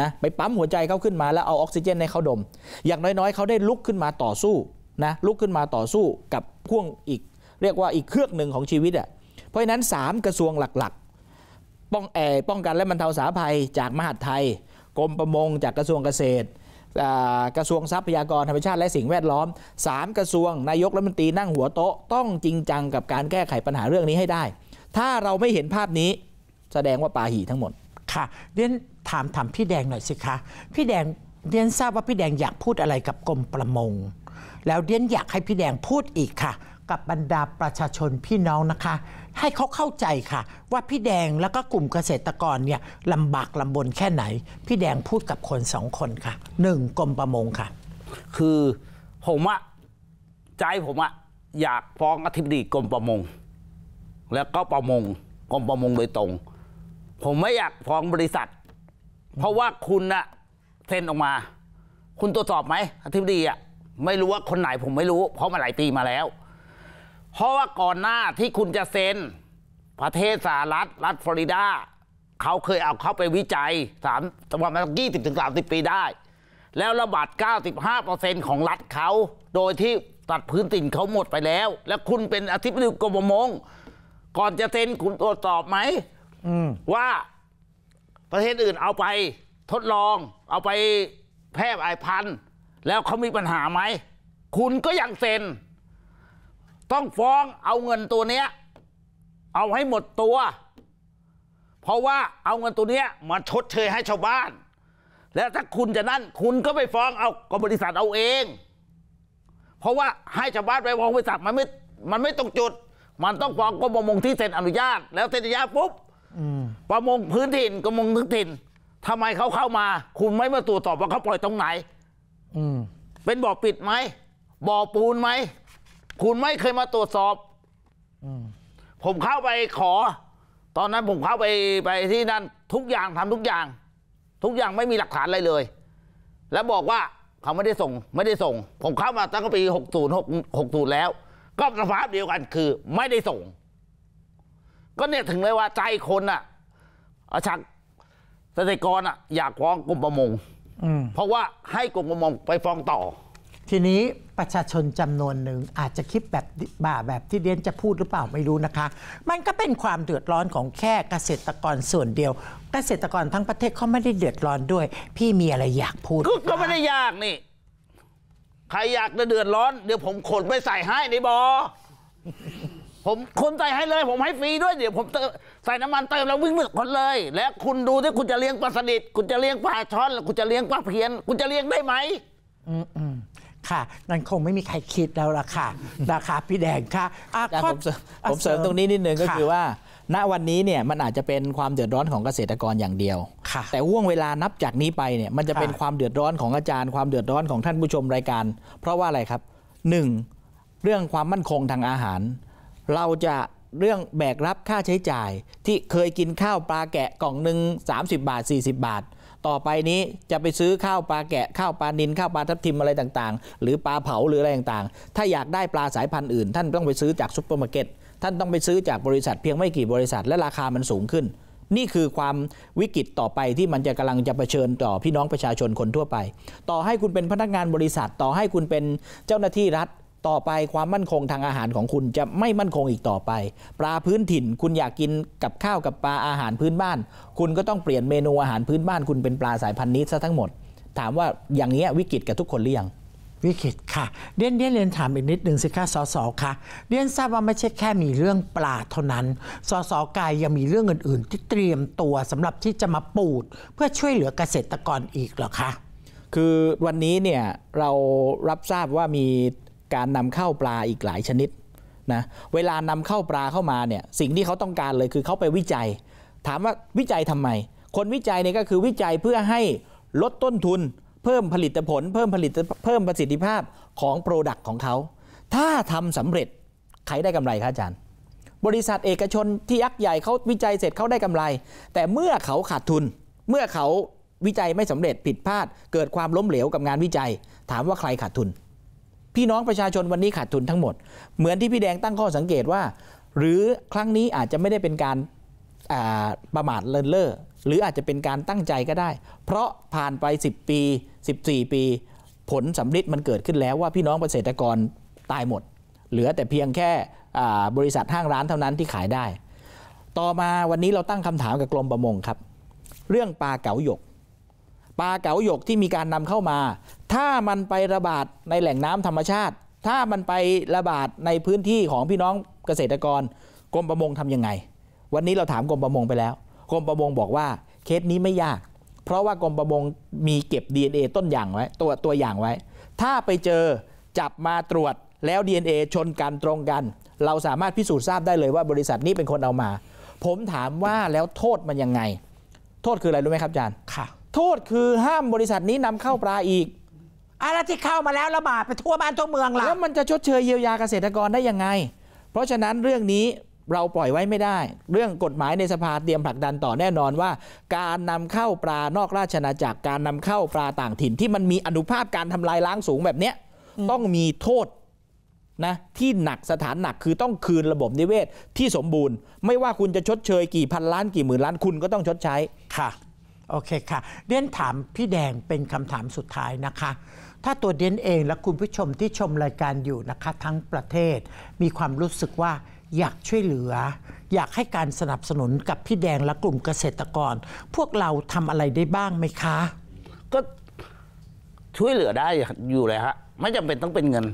นะไปปั๊มหัวใจเขาขึ้นมาแล้วเอาออกซิเจนให้เขาดม อย่างน้อยๆเขาได้ลุกขึ้นมาต่อสู้นะลุกขึ้นมาต่อสู้กับพ่วงอีก เรียกว่าอีกเครื่องหนึ่งของชีวิตอะ่ะ เพราะฉะนั้น3กระทรวงหลักป้องแอป้องกันและบรรเทาสาภัยจากมหาดไทยกรมประมงจากกระทรวงเกษตร กระทรวงทรัพยากรธรรมชาติและสิ่งแวดล้อม 3 กระทรวงนายกรัฐมนตรีนั่งหัวโต๊ะ ต้องจริงจังกับการแก้ไขปัญหาเรื่องนี้ให้ได้ ถ้าเราไม่เห็นภาพนี้แสดงว่าปาหีทั้งหมดค่ะเรียนถามถามพี่แดงหน่อยสิคะ พี่แดงเรียนทราบว่าพี่แดงอยากพูดอะไรกับกรมประมงแล้วเรียนอยากให้พี่แดงพูดอีกค่ะ กับบรรดาประชาชนพี่น้องนะคะให้เขาเข้าใจค่ะ ว่าพี่แดงแล้วก็กลุ่มเกษตรกรเนี่ยลำบากลำบนแค่ไหน พี่แดงพูดกับคนสองคนค่ะหนึ่งกรมประมงค่ะ คือผมอะใจผมอะอยากฟ้องอธิบดีกรมประมง แล้วก็ประมง กรมประมงโดยตรง ผมไม่อยากฟ้องบริษัท เพราะว่าคุณอะเซ็นออกมา คุณตรวจสอบไหมอธิบดีอะไม่รู้ว่าคนไหนผมไม่รู้ เพราะมาหลายปีมาแล้วเพราะว่าก่อนหน้าที่คุณจะเซ็น ประเทศสหรัฐ รัฐฟลอริดาเขาเคยเอาเข้าไปวิจัยสามประมาณยี่สิบถึงสามสิบปีได้ แล้วระบาดเก้าสิบห้าเปอร์เซ็นต์ของรัฐเขา โดยที่ตัดพื้นติ่นเขาหมดไปแล้ว แล้วคุณเป็นอธิบดีกรมประมง ก่อนจะเซ็นคุณตรวจสอบไหมว่าประเทศอื่นเอาไปทดลองเอาไปแพร่ไอพันธุ์แล้วเขามีปัญหาไหมคุณก็ยังเซ็นต้องฟ้องเอาเงินตัวเนี้ยเอาให้หมดตัว เพราะว่าเอาเงินตัวเนี้ยมาชดเชยให้ชาวบ้าน แล้วถ้าคุณจะนั่นคุณก็ไปฟ้องเอากบริษัทเอาเอง เพราะว่าให้ชาวบ้านไปฟ้องบริษัทมันไม่มันไม่ตรงจุด มันต้องฟ้องกรมประมงที่เซ็นอนุญาตแล้วเซ็นอนุญาตปุ๊บประมงพื้นถิ่นกรมะมงพื้นถิ่นทำไมเขาเข้ามา คุณไม่มาตรวจสอบว่าเขาปล่อยตรงไหน อืเป็นบ่อปิดไหมบ่อปูนไหมคุณไม่เคยมาตรวจสอบ ผมเข้าไปขอ ตอนนั้นผมเข้าไปไปที่นั่น ทุกอย่างทำทุกอย่าง ทุกอย่างไม่มีหลักฐานอะไรเลย แล้วบอกว่าเขาไม่ได้ส่ง ไม่ได้ส่ง ผมเข้ามาตั้งแต่ปีหกศูนย์หกหกศูนย์แล้ว ก็สภาพเดียวกันคือ ไม่ได้ส่ง ก็เนี่ยถึงเลยว่าใจคนอะอาชักเกษตรกรอะอยากฟ้องกรมประมงเพราะว่าให้กรมประมงไปฟ้องต่อ ทีนี้ประชาชนจำนวนหนึ่งอาจจะคิดแบบบ้าแบบที่เดียนจะพูดหรือเปล่าไม่รู้นะคะ มันก็เป็นความเดือดร้อนของแค่เกษตรกรส่วนเดียว เกษตรกรทั้งประเทศเขาไม่ได้เดือดร้อนด้วย พี่มีอะไรอยากพูด ก็ไม่ได้ยากนี่ใครอยากจะเดือดร้อน เดี๋ยวผมขนไปใส่ให้ในบอ ผมคนใส่ให้เลย ผมให้ฟรีด้วย เดี๋ยว ผมเติมใส่น้ำมันเติมแล้ววิ่งหมึอคนเลย และคุณดูที่คุณจะเลี้ยงปลาสลิดคุณจะเลี้ยงปลาช่อนคุณจะเลี้ยงปลาเพียน คุณจะเลี้ยงได้ไหมอืมค่ะ นั่นคงไม่มีใครคิดแล้วล่ะค่ะนะคะพี่แดงค่ะผมผมเสริมตรงนี้นิดนึงก็คือว่า ณ วันนี้เนี่ยมันอาจจะเป็นความเดือดร้อนของเกษตรกรอย่างเดียว แต่ว่วงเวลานับจากนี้ไปเนี่ยมันจะเป็นความเดือดร้อนของอาจารย์ความเดือดร้อนของท่านผู้ชมรายการ เพราะว่าอะไรครับ 1. เรื่องความมั่นคงทางอาหาร เราจะเรื่องแบกรับค่าใช้จ่ายที่เคยกินข้าวปลาแกะกล่องหนึ่ง30 บาท 40 บาทต่อไปนี้จะไปซื้อข้าวปลาแกะข้าวปลานินข้าวปลาทับทิมอะไรต่าง ๆ หรือปลาเผาหรืออะไรต่างๆถ้าอยากได้ปลาสายพันธุ์อื่นท่านต้องไปซื้อจากซุปเปอร์มาร์เก็ตท่านต้องไปซื้อจากบริษัท เพียงไม่กี่บริษัทและราคามันสูงขึ้น นี่คือความวิกฤตต่อไปที่มันจะกำลังจะะเผชิญต่อพี่น้องประชาชนคนทั่วไป ต่อให้คุณเป็นพนักงานบริษัทต่อให้คุณเป็นเจ้าหน้าที่รัฐต่อไปความมั่นคงทางอาหารของคุณจะไม่มั่นคงอีกต่อไป ปลาพื้นถิ่นคุณอยากกินกับข้าวกับปลาอาหารพื้นบ้าน คุณก็ต้องเปลี่ยนเมนูอาหารพื้นบ้านคุณเป็นปลาสายพันธุ์นี้ซะทั้งหมด ถามว่าอย่างนี้วิกฤตกับทุกคนหรือยังวิกฤตค่ะเดียนเดียนเรียนถามอีกนิดหนึ่งสิคะสสค่ะเดียนทราบว่าไม่ใช่แค่มีเรื่องปลาเท่านั้นสสกายยังมีเรื่องอื่น ๆ ที่เตรียมตัวสำหรับที่จะมาปลูกเพื่อช่วยเหลือเกษตรกรอีกเหรอคะคือวันนี้เนี่ยเรารับทราบว่ามีการนำเข้าปลาอีกหลายชนิดนะ เวลานำเข้าปลาเข้ามาเนี่ยสิ่งที่เขาต้องการเลยคือเขาไปวิจัย ถามว่าวิจัยทำไม คนวิจัยเนี่ยก็คือวิจัยเพื่อให้ลดต้นทุน เพิ่มผลิตผล เพิ่มผลิตเพิ่มประสิทธิภาพของโปรดักต์ของเขาถ้าทำสำเร็จใครได้กำไรครับอาจารย์ บริษัทเอกชนที่ยักษ์ใหญ่เขาวิจัยเสร็จเขาได้กำไร แต่เมื่อเขาขาดทุน เมื่อเขาวิจัยไม่สำเร็จผิดพลาด เกิดความล้มเหลวกับงานวิจัย ถามว่าใครขาดทุนพี่น้องประชาชนวันนี้ขาดทุนทั้งหมด เหมือนที่พี่แดงตั้งข้อสังเกตว่า หรือครั้งนี้อาจจะไม่ได้เป็นการประมาทเลินเล่อหรืออาจจะเป็นการตั้งใจก็ได้ เพราะผ่านไป 10 ปี 14 ปี ผลสำลิดมันเกิดขึ้นแล้วว่าพี่น้องเกษตรกรตายหมดเหลือแต่เพียงแค่บริษัทห้างร้านเท่านั้นที่ขายได้ ต่อมาวันนี้เราตั้งคำถามกับกรมประมงครับ เรื่องปลาเก๋าหยก ปลาเก๋าหยกที่มีการนำเข้ามาถ้ามันไประบาดในแหล่งน้ำธรรมชาติ ถ้ามันไประบาดในพื้นที่ของพี่น้องเกษตรกรกรมประมงทํำยังไง วันนี้เราถามกรมประมงไปแล้ว กรมประมงบอกว่าเคสนี้ไม่ยาก เพราะว่ากรมประมงมีเก็บ DNA ต้นอย่างไว้ตัวตัวอย่างไว้ ถ้าไปเจอจับมาตรวจแล้ว DNA ชนกันตรงกัน เราสามารถพิสูจน์ทราบได้เลยว่าบริษัทนี้เป็นคนเอามา ผมถามว่าแล้วโทษมันยังไง โทษคืออะไรรู้ไหมครับอาจารย์ ค่ะ โทษคือห้ามบริษัทนี้นำเข้าปลาอีกอะไรที่เข้ามาแล้วระบาดไปทั่วบ้านทั่วเมืองล่ะแล้วมันจะชดเชยเยียวยาเกษตรกรได้ยังไง เพราะฉะนั้นเรื่องนี้เราปล่อยไว้ไม่ได้ เรื่องกฎหมายในสภาเตรียมผลักดันต่อแน่นอนว่า การนำเข้าปลานอกราชนาจักรการนำเข้าปลาต่างถิ่น ที่มันมีอนุภาพการทำลายล้างสูงแบบเนี้ยต้องมีโทษนะที่หนักสถานหนักคือต้องคืนระบบนิเวศ ที่สมบูรณ์ ไม่ว่าคุณจะชดเชยกี่พันล้านกี่หมื่นล้านคุณก็ต้องชดใช้ค่ะ โอเคค่ะเรียนถามพี่แดงเป็นคำถามสุดท้ายนะคะถ้าตัวเดนเองและคุณผู้ชมที่ชมรายการอยู่นะคะทั้งประเทศ มีความรู้สึกว่า อยากช่วยเหลือ อยากให้การสนับสนุนกับพี่แดงและกลุ่มเกษตรกร พวกเราทำอะไรได้บ้างไหมคะ ก็ช่วยเหลือได้อยู่เลยฮะไม่จำเป็นต้องเป็นเงิน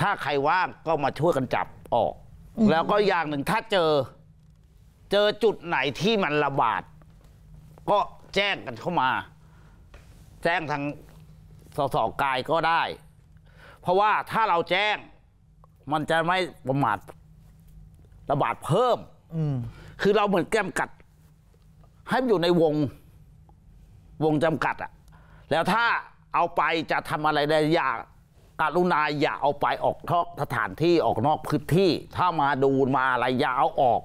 ถ้าใครว่างก็มาช่วยกันจับออก แล้วก็อย่างหนึ่งถ้าเจอ เจอจุดไหนที่มันระบาด ก็แจ้งกันเข้ามา แจ้งทางสสกายก็ได้ เพราะว่าถ้าเราแจ้ง มันจะไม่ประมาทระบาดเพิ่มคือเราเหมือนแก้มกัด ให้มันอยู่ในวงวงจำกัดอะแล้วถ้าเอาไปจะทำอะไรได้อยากกรุณาอย่าเอาไปออกนอกสถานที่ออกนอกพื้นที่ ถ้ามาดูมาอะไรอย่าเอาออก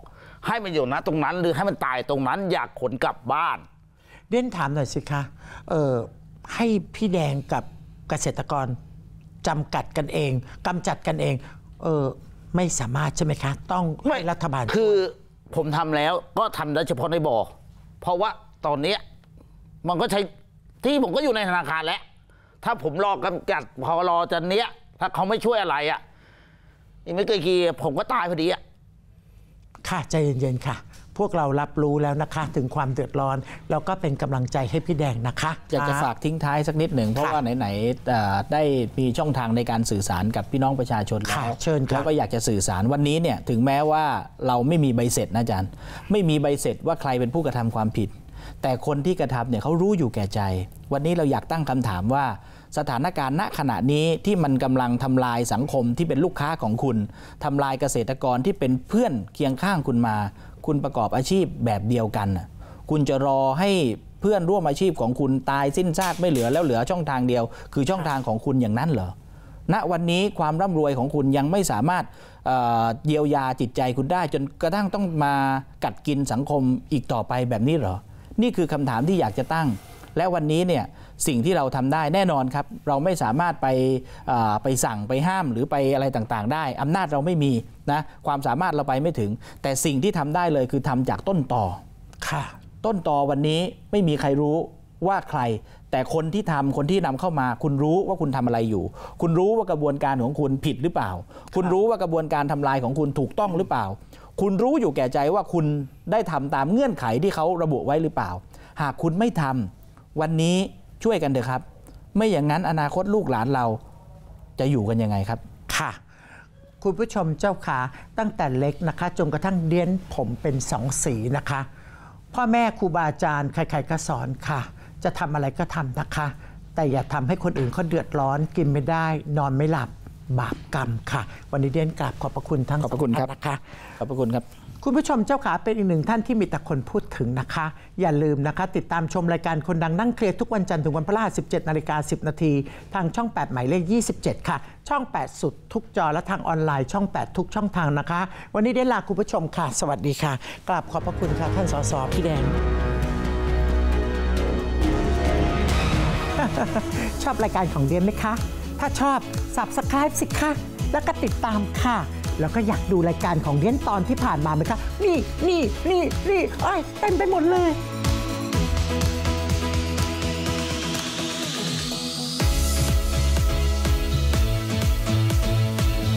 ให้มันอยู่นะตรงนั้น หรือให้มันตายตรงนั้น อยากขนกลับบ้านเรียนถามหน่อยสิคะเออให้พี่แดงกับเกษตรกรจำกัดกันเองกำจัดกันเอง เออไม่สามารถใช่ไหมคะ ต้องไม่รัฐบาลคือผมทำแล้วก็ทำได้เฉพาะในบ่อเพราะว่าตอนนี้มันก็ใช้ที่ผมก็อยู่ในธนาคารแล้วถ้าผมรอกำจัดพอรอจนเนี้ย ถ้าเขาไม่ช่วยอะไรอะ่ะอีกไม่กี่ผมก็ตายพอดีอะ่ะค่ะ ใจเย็นๆค่ะพวกเรารับรู้แล้วนะคะถึงความเดือดร้อนแล้วก็เป็นกำลังใจให้พี่แดงนะคะอยากจะฝากทิ้งท้ายสักนิดหนึ่งเพราะว่าไหนๆได้มีช่องทางในการสื่อสารกับพี่น้องประชาชนแล้วครับก็อยากจะสื่อสารวันนี้เนี่ยถึงแม้ว่าเราไม่มีใบเสร็จนะอาจารย์ไม่มีใบเสร็จว่าใครเป็นผู้กระทำความผิด แต่คนที่กระทำเนี่ยเขารู้อยู่แก่ใจ วันนี้เราอยากตั้งคำถามว่า สถานการณ์ณ ขณะนี้ที่มันกำลังทำลายสังคมที่เป็นลูกค้าของคุณ ทำลายเกษตรกรที่เป็นเพื่อนเคียงข้างคุณมาคุณประกอบอาชีพแบบเดียวกัน คุณจะรอให้เพื่อนร่วมอาชีพของคุณตายสิ้นซากไม่เหลือแล้วเหลือช่องทางเดียว คือช่องทางของคุณอย่างนั้นเหรอ ณ วันนี้ความร่ำรวยของคุณยังไม่สามารถเยียวยาจิตใจคุณได้จนกระทั่งต้องมากัดกินสังคมอีกต่อไปแบบนี้เหรอ นี่คือคำถามที่อยากจะตั้ง และวันนี้เนี่ยสิ่งที่เราทำได้แน่นอนครับ เราไม่สามารถไปไปสั่งไปห้ามหรือไปอะไรต่างๆได้ อำนาจเราไม่มีนะความสามารถเราไปไม่ถึง แต่สิ่งที่ทำได้เลยคือทำจากต้นต่อค่ะ ต้นต่อวันนี้ไม่มีใครรู้ว่าใคร แต่คนที่ทำ คนที่นำเข้ามา คุณรู้ว่าคุณทำอะไรอยู่ คุณรู้ว่ากระบวนการของคุณผิดหรือเปล่า คุณรู้ว่ากระบวนการทำลายของคุณถูกต้องหรือเปล่า คุณรู้อยู่แก่ใจว่าคุณได้ทำตามเงื่อนไขที่เขาระบุไว้หรือเปล่า หากคุณไม่ทำวันนี้ช่วยกันเถอะครับ ไม่อย่างนั้นอนาคตลูกหลานเราจะอยู่กันยังไงครับค่ะ คุณผู้ชมเจ้าขาตั้งแต่เล็กนะคะจนกระทั่งเดียนผมเป็นสองสีนะคะพ่อแม่ครูบาอาจารย์ใครๆก็สอนค่ะ จะทำอะไรก็ทำนะคะ แต่อย่าทำให้คนอื่นเขาเดือดร้อนกินไม่ได้ นอนไม่หลับบาปกรรมค่ะ วันนี้เดียนกราบขอบพระคุณทั้งขอบพระคุณครับนะคะขอบพระคุณครับคุณผู้ชมเจ้าขาเป็นอีกหนึ่งท่านที่มีแต่คนพูดถึงนะคะ อย่าลืมนะคะ ติดตามชมรายการคนดังนั่งเคลียร์ทุกวันจันทร์ถึงวันพฤหัส17นาฬิกา10นาทีทางช่อง8หมายเลข27 ค่ะ ช่อง 8 สุดทุกจอและทางออนไลน์ช่อง 8 ทุกช่องทางนะคะ วันนี้ได้ลาคุณผู้ชมค่ะ สวัสดีค่ะ กราบขอบพระคุณค่ะท่านสสพี่แดง ชอบรายการของเดียนไหมคะถ้าชอบสับส c r i b e สิคะแล้วก็ติดตามค่ะแล้วก็อยากดูรายการของเรียนตอนที่ผ่านมาไหมคะนี่นี่นี่นี่เอ้ยเต็มไปหมดเลย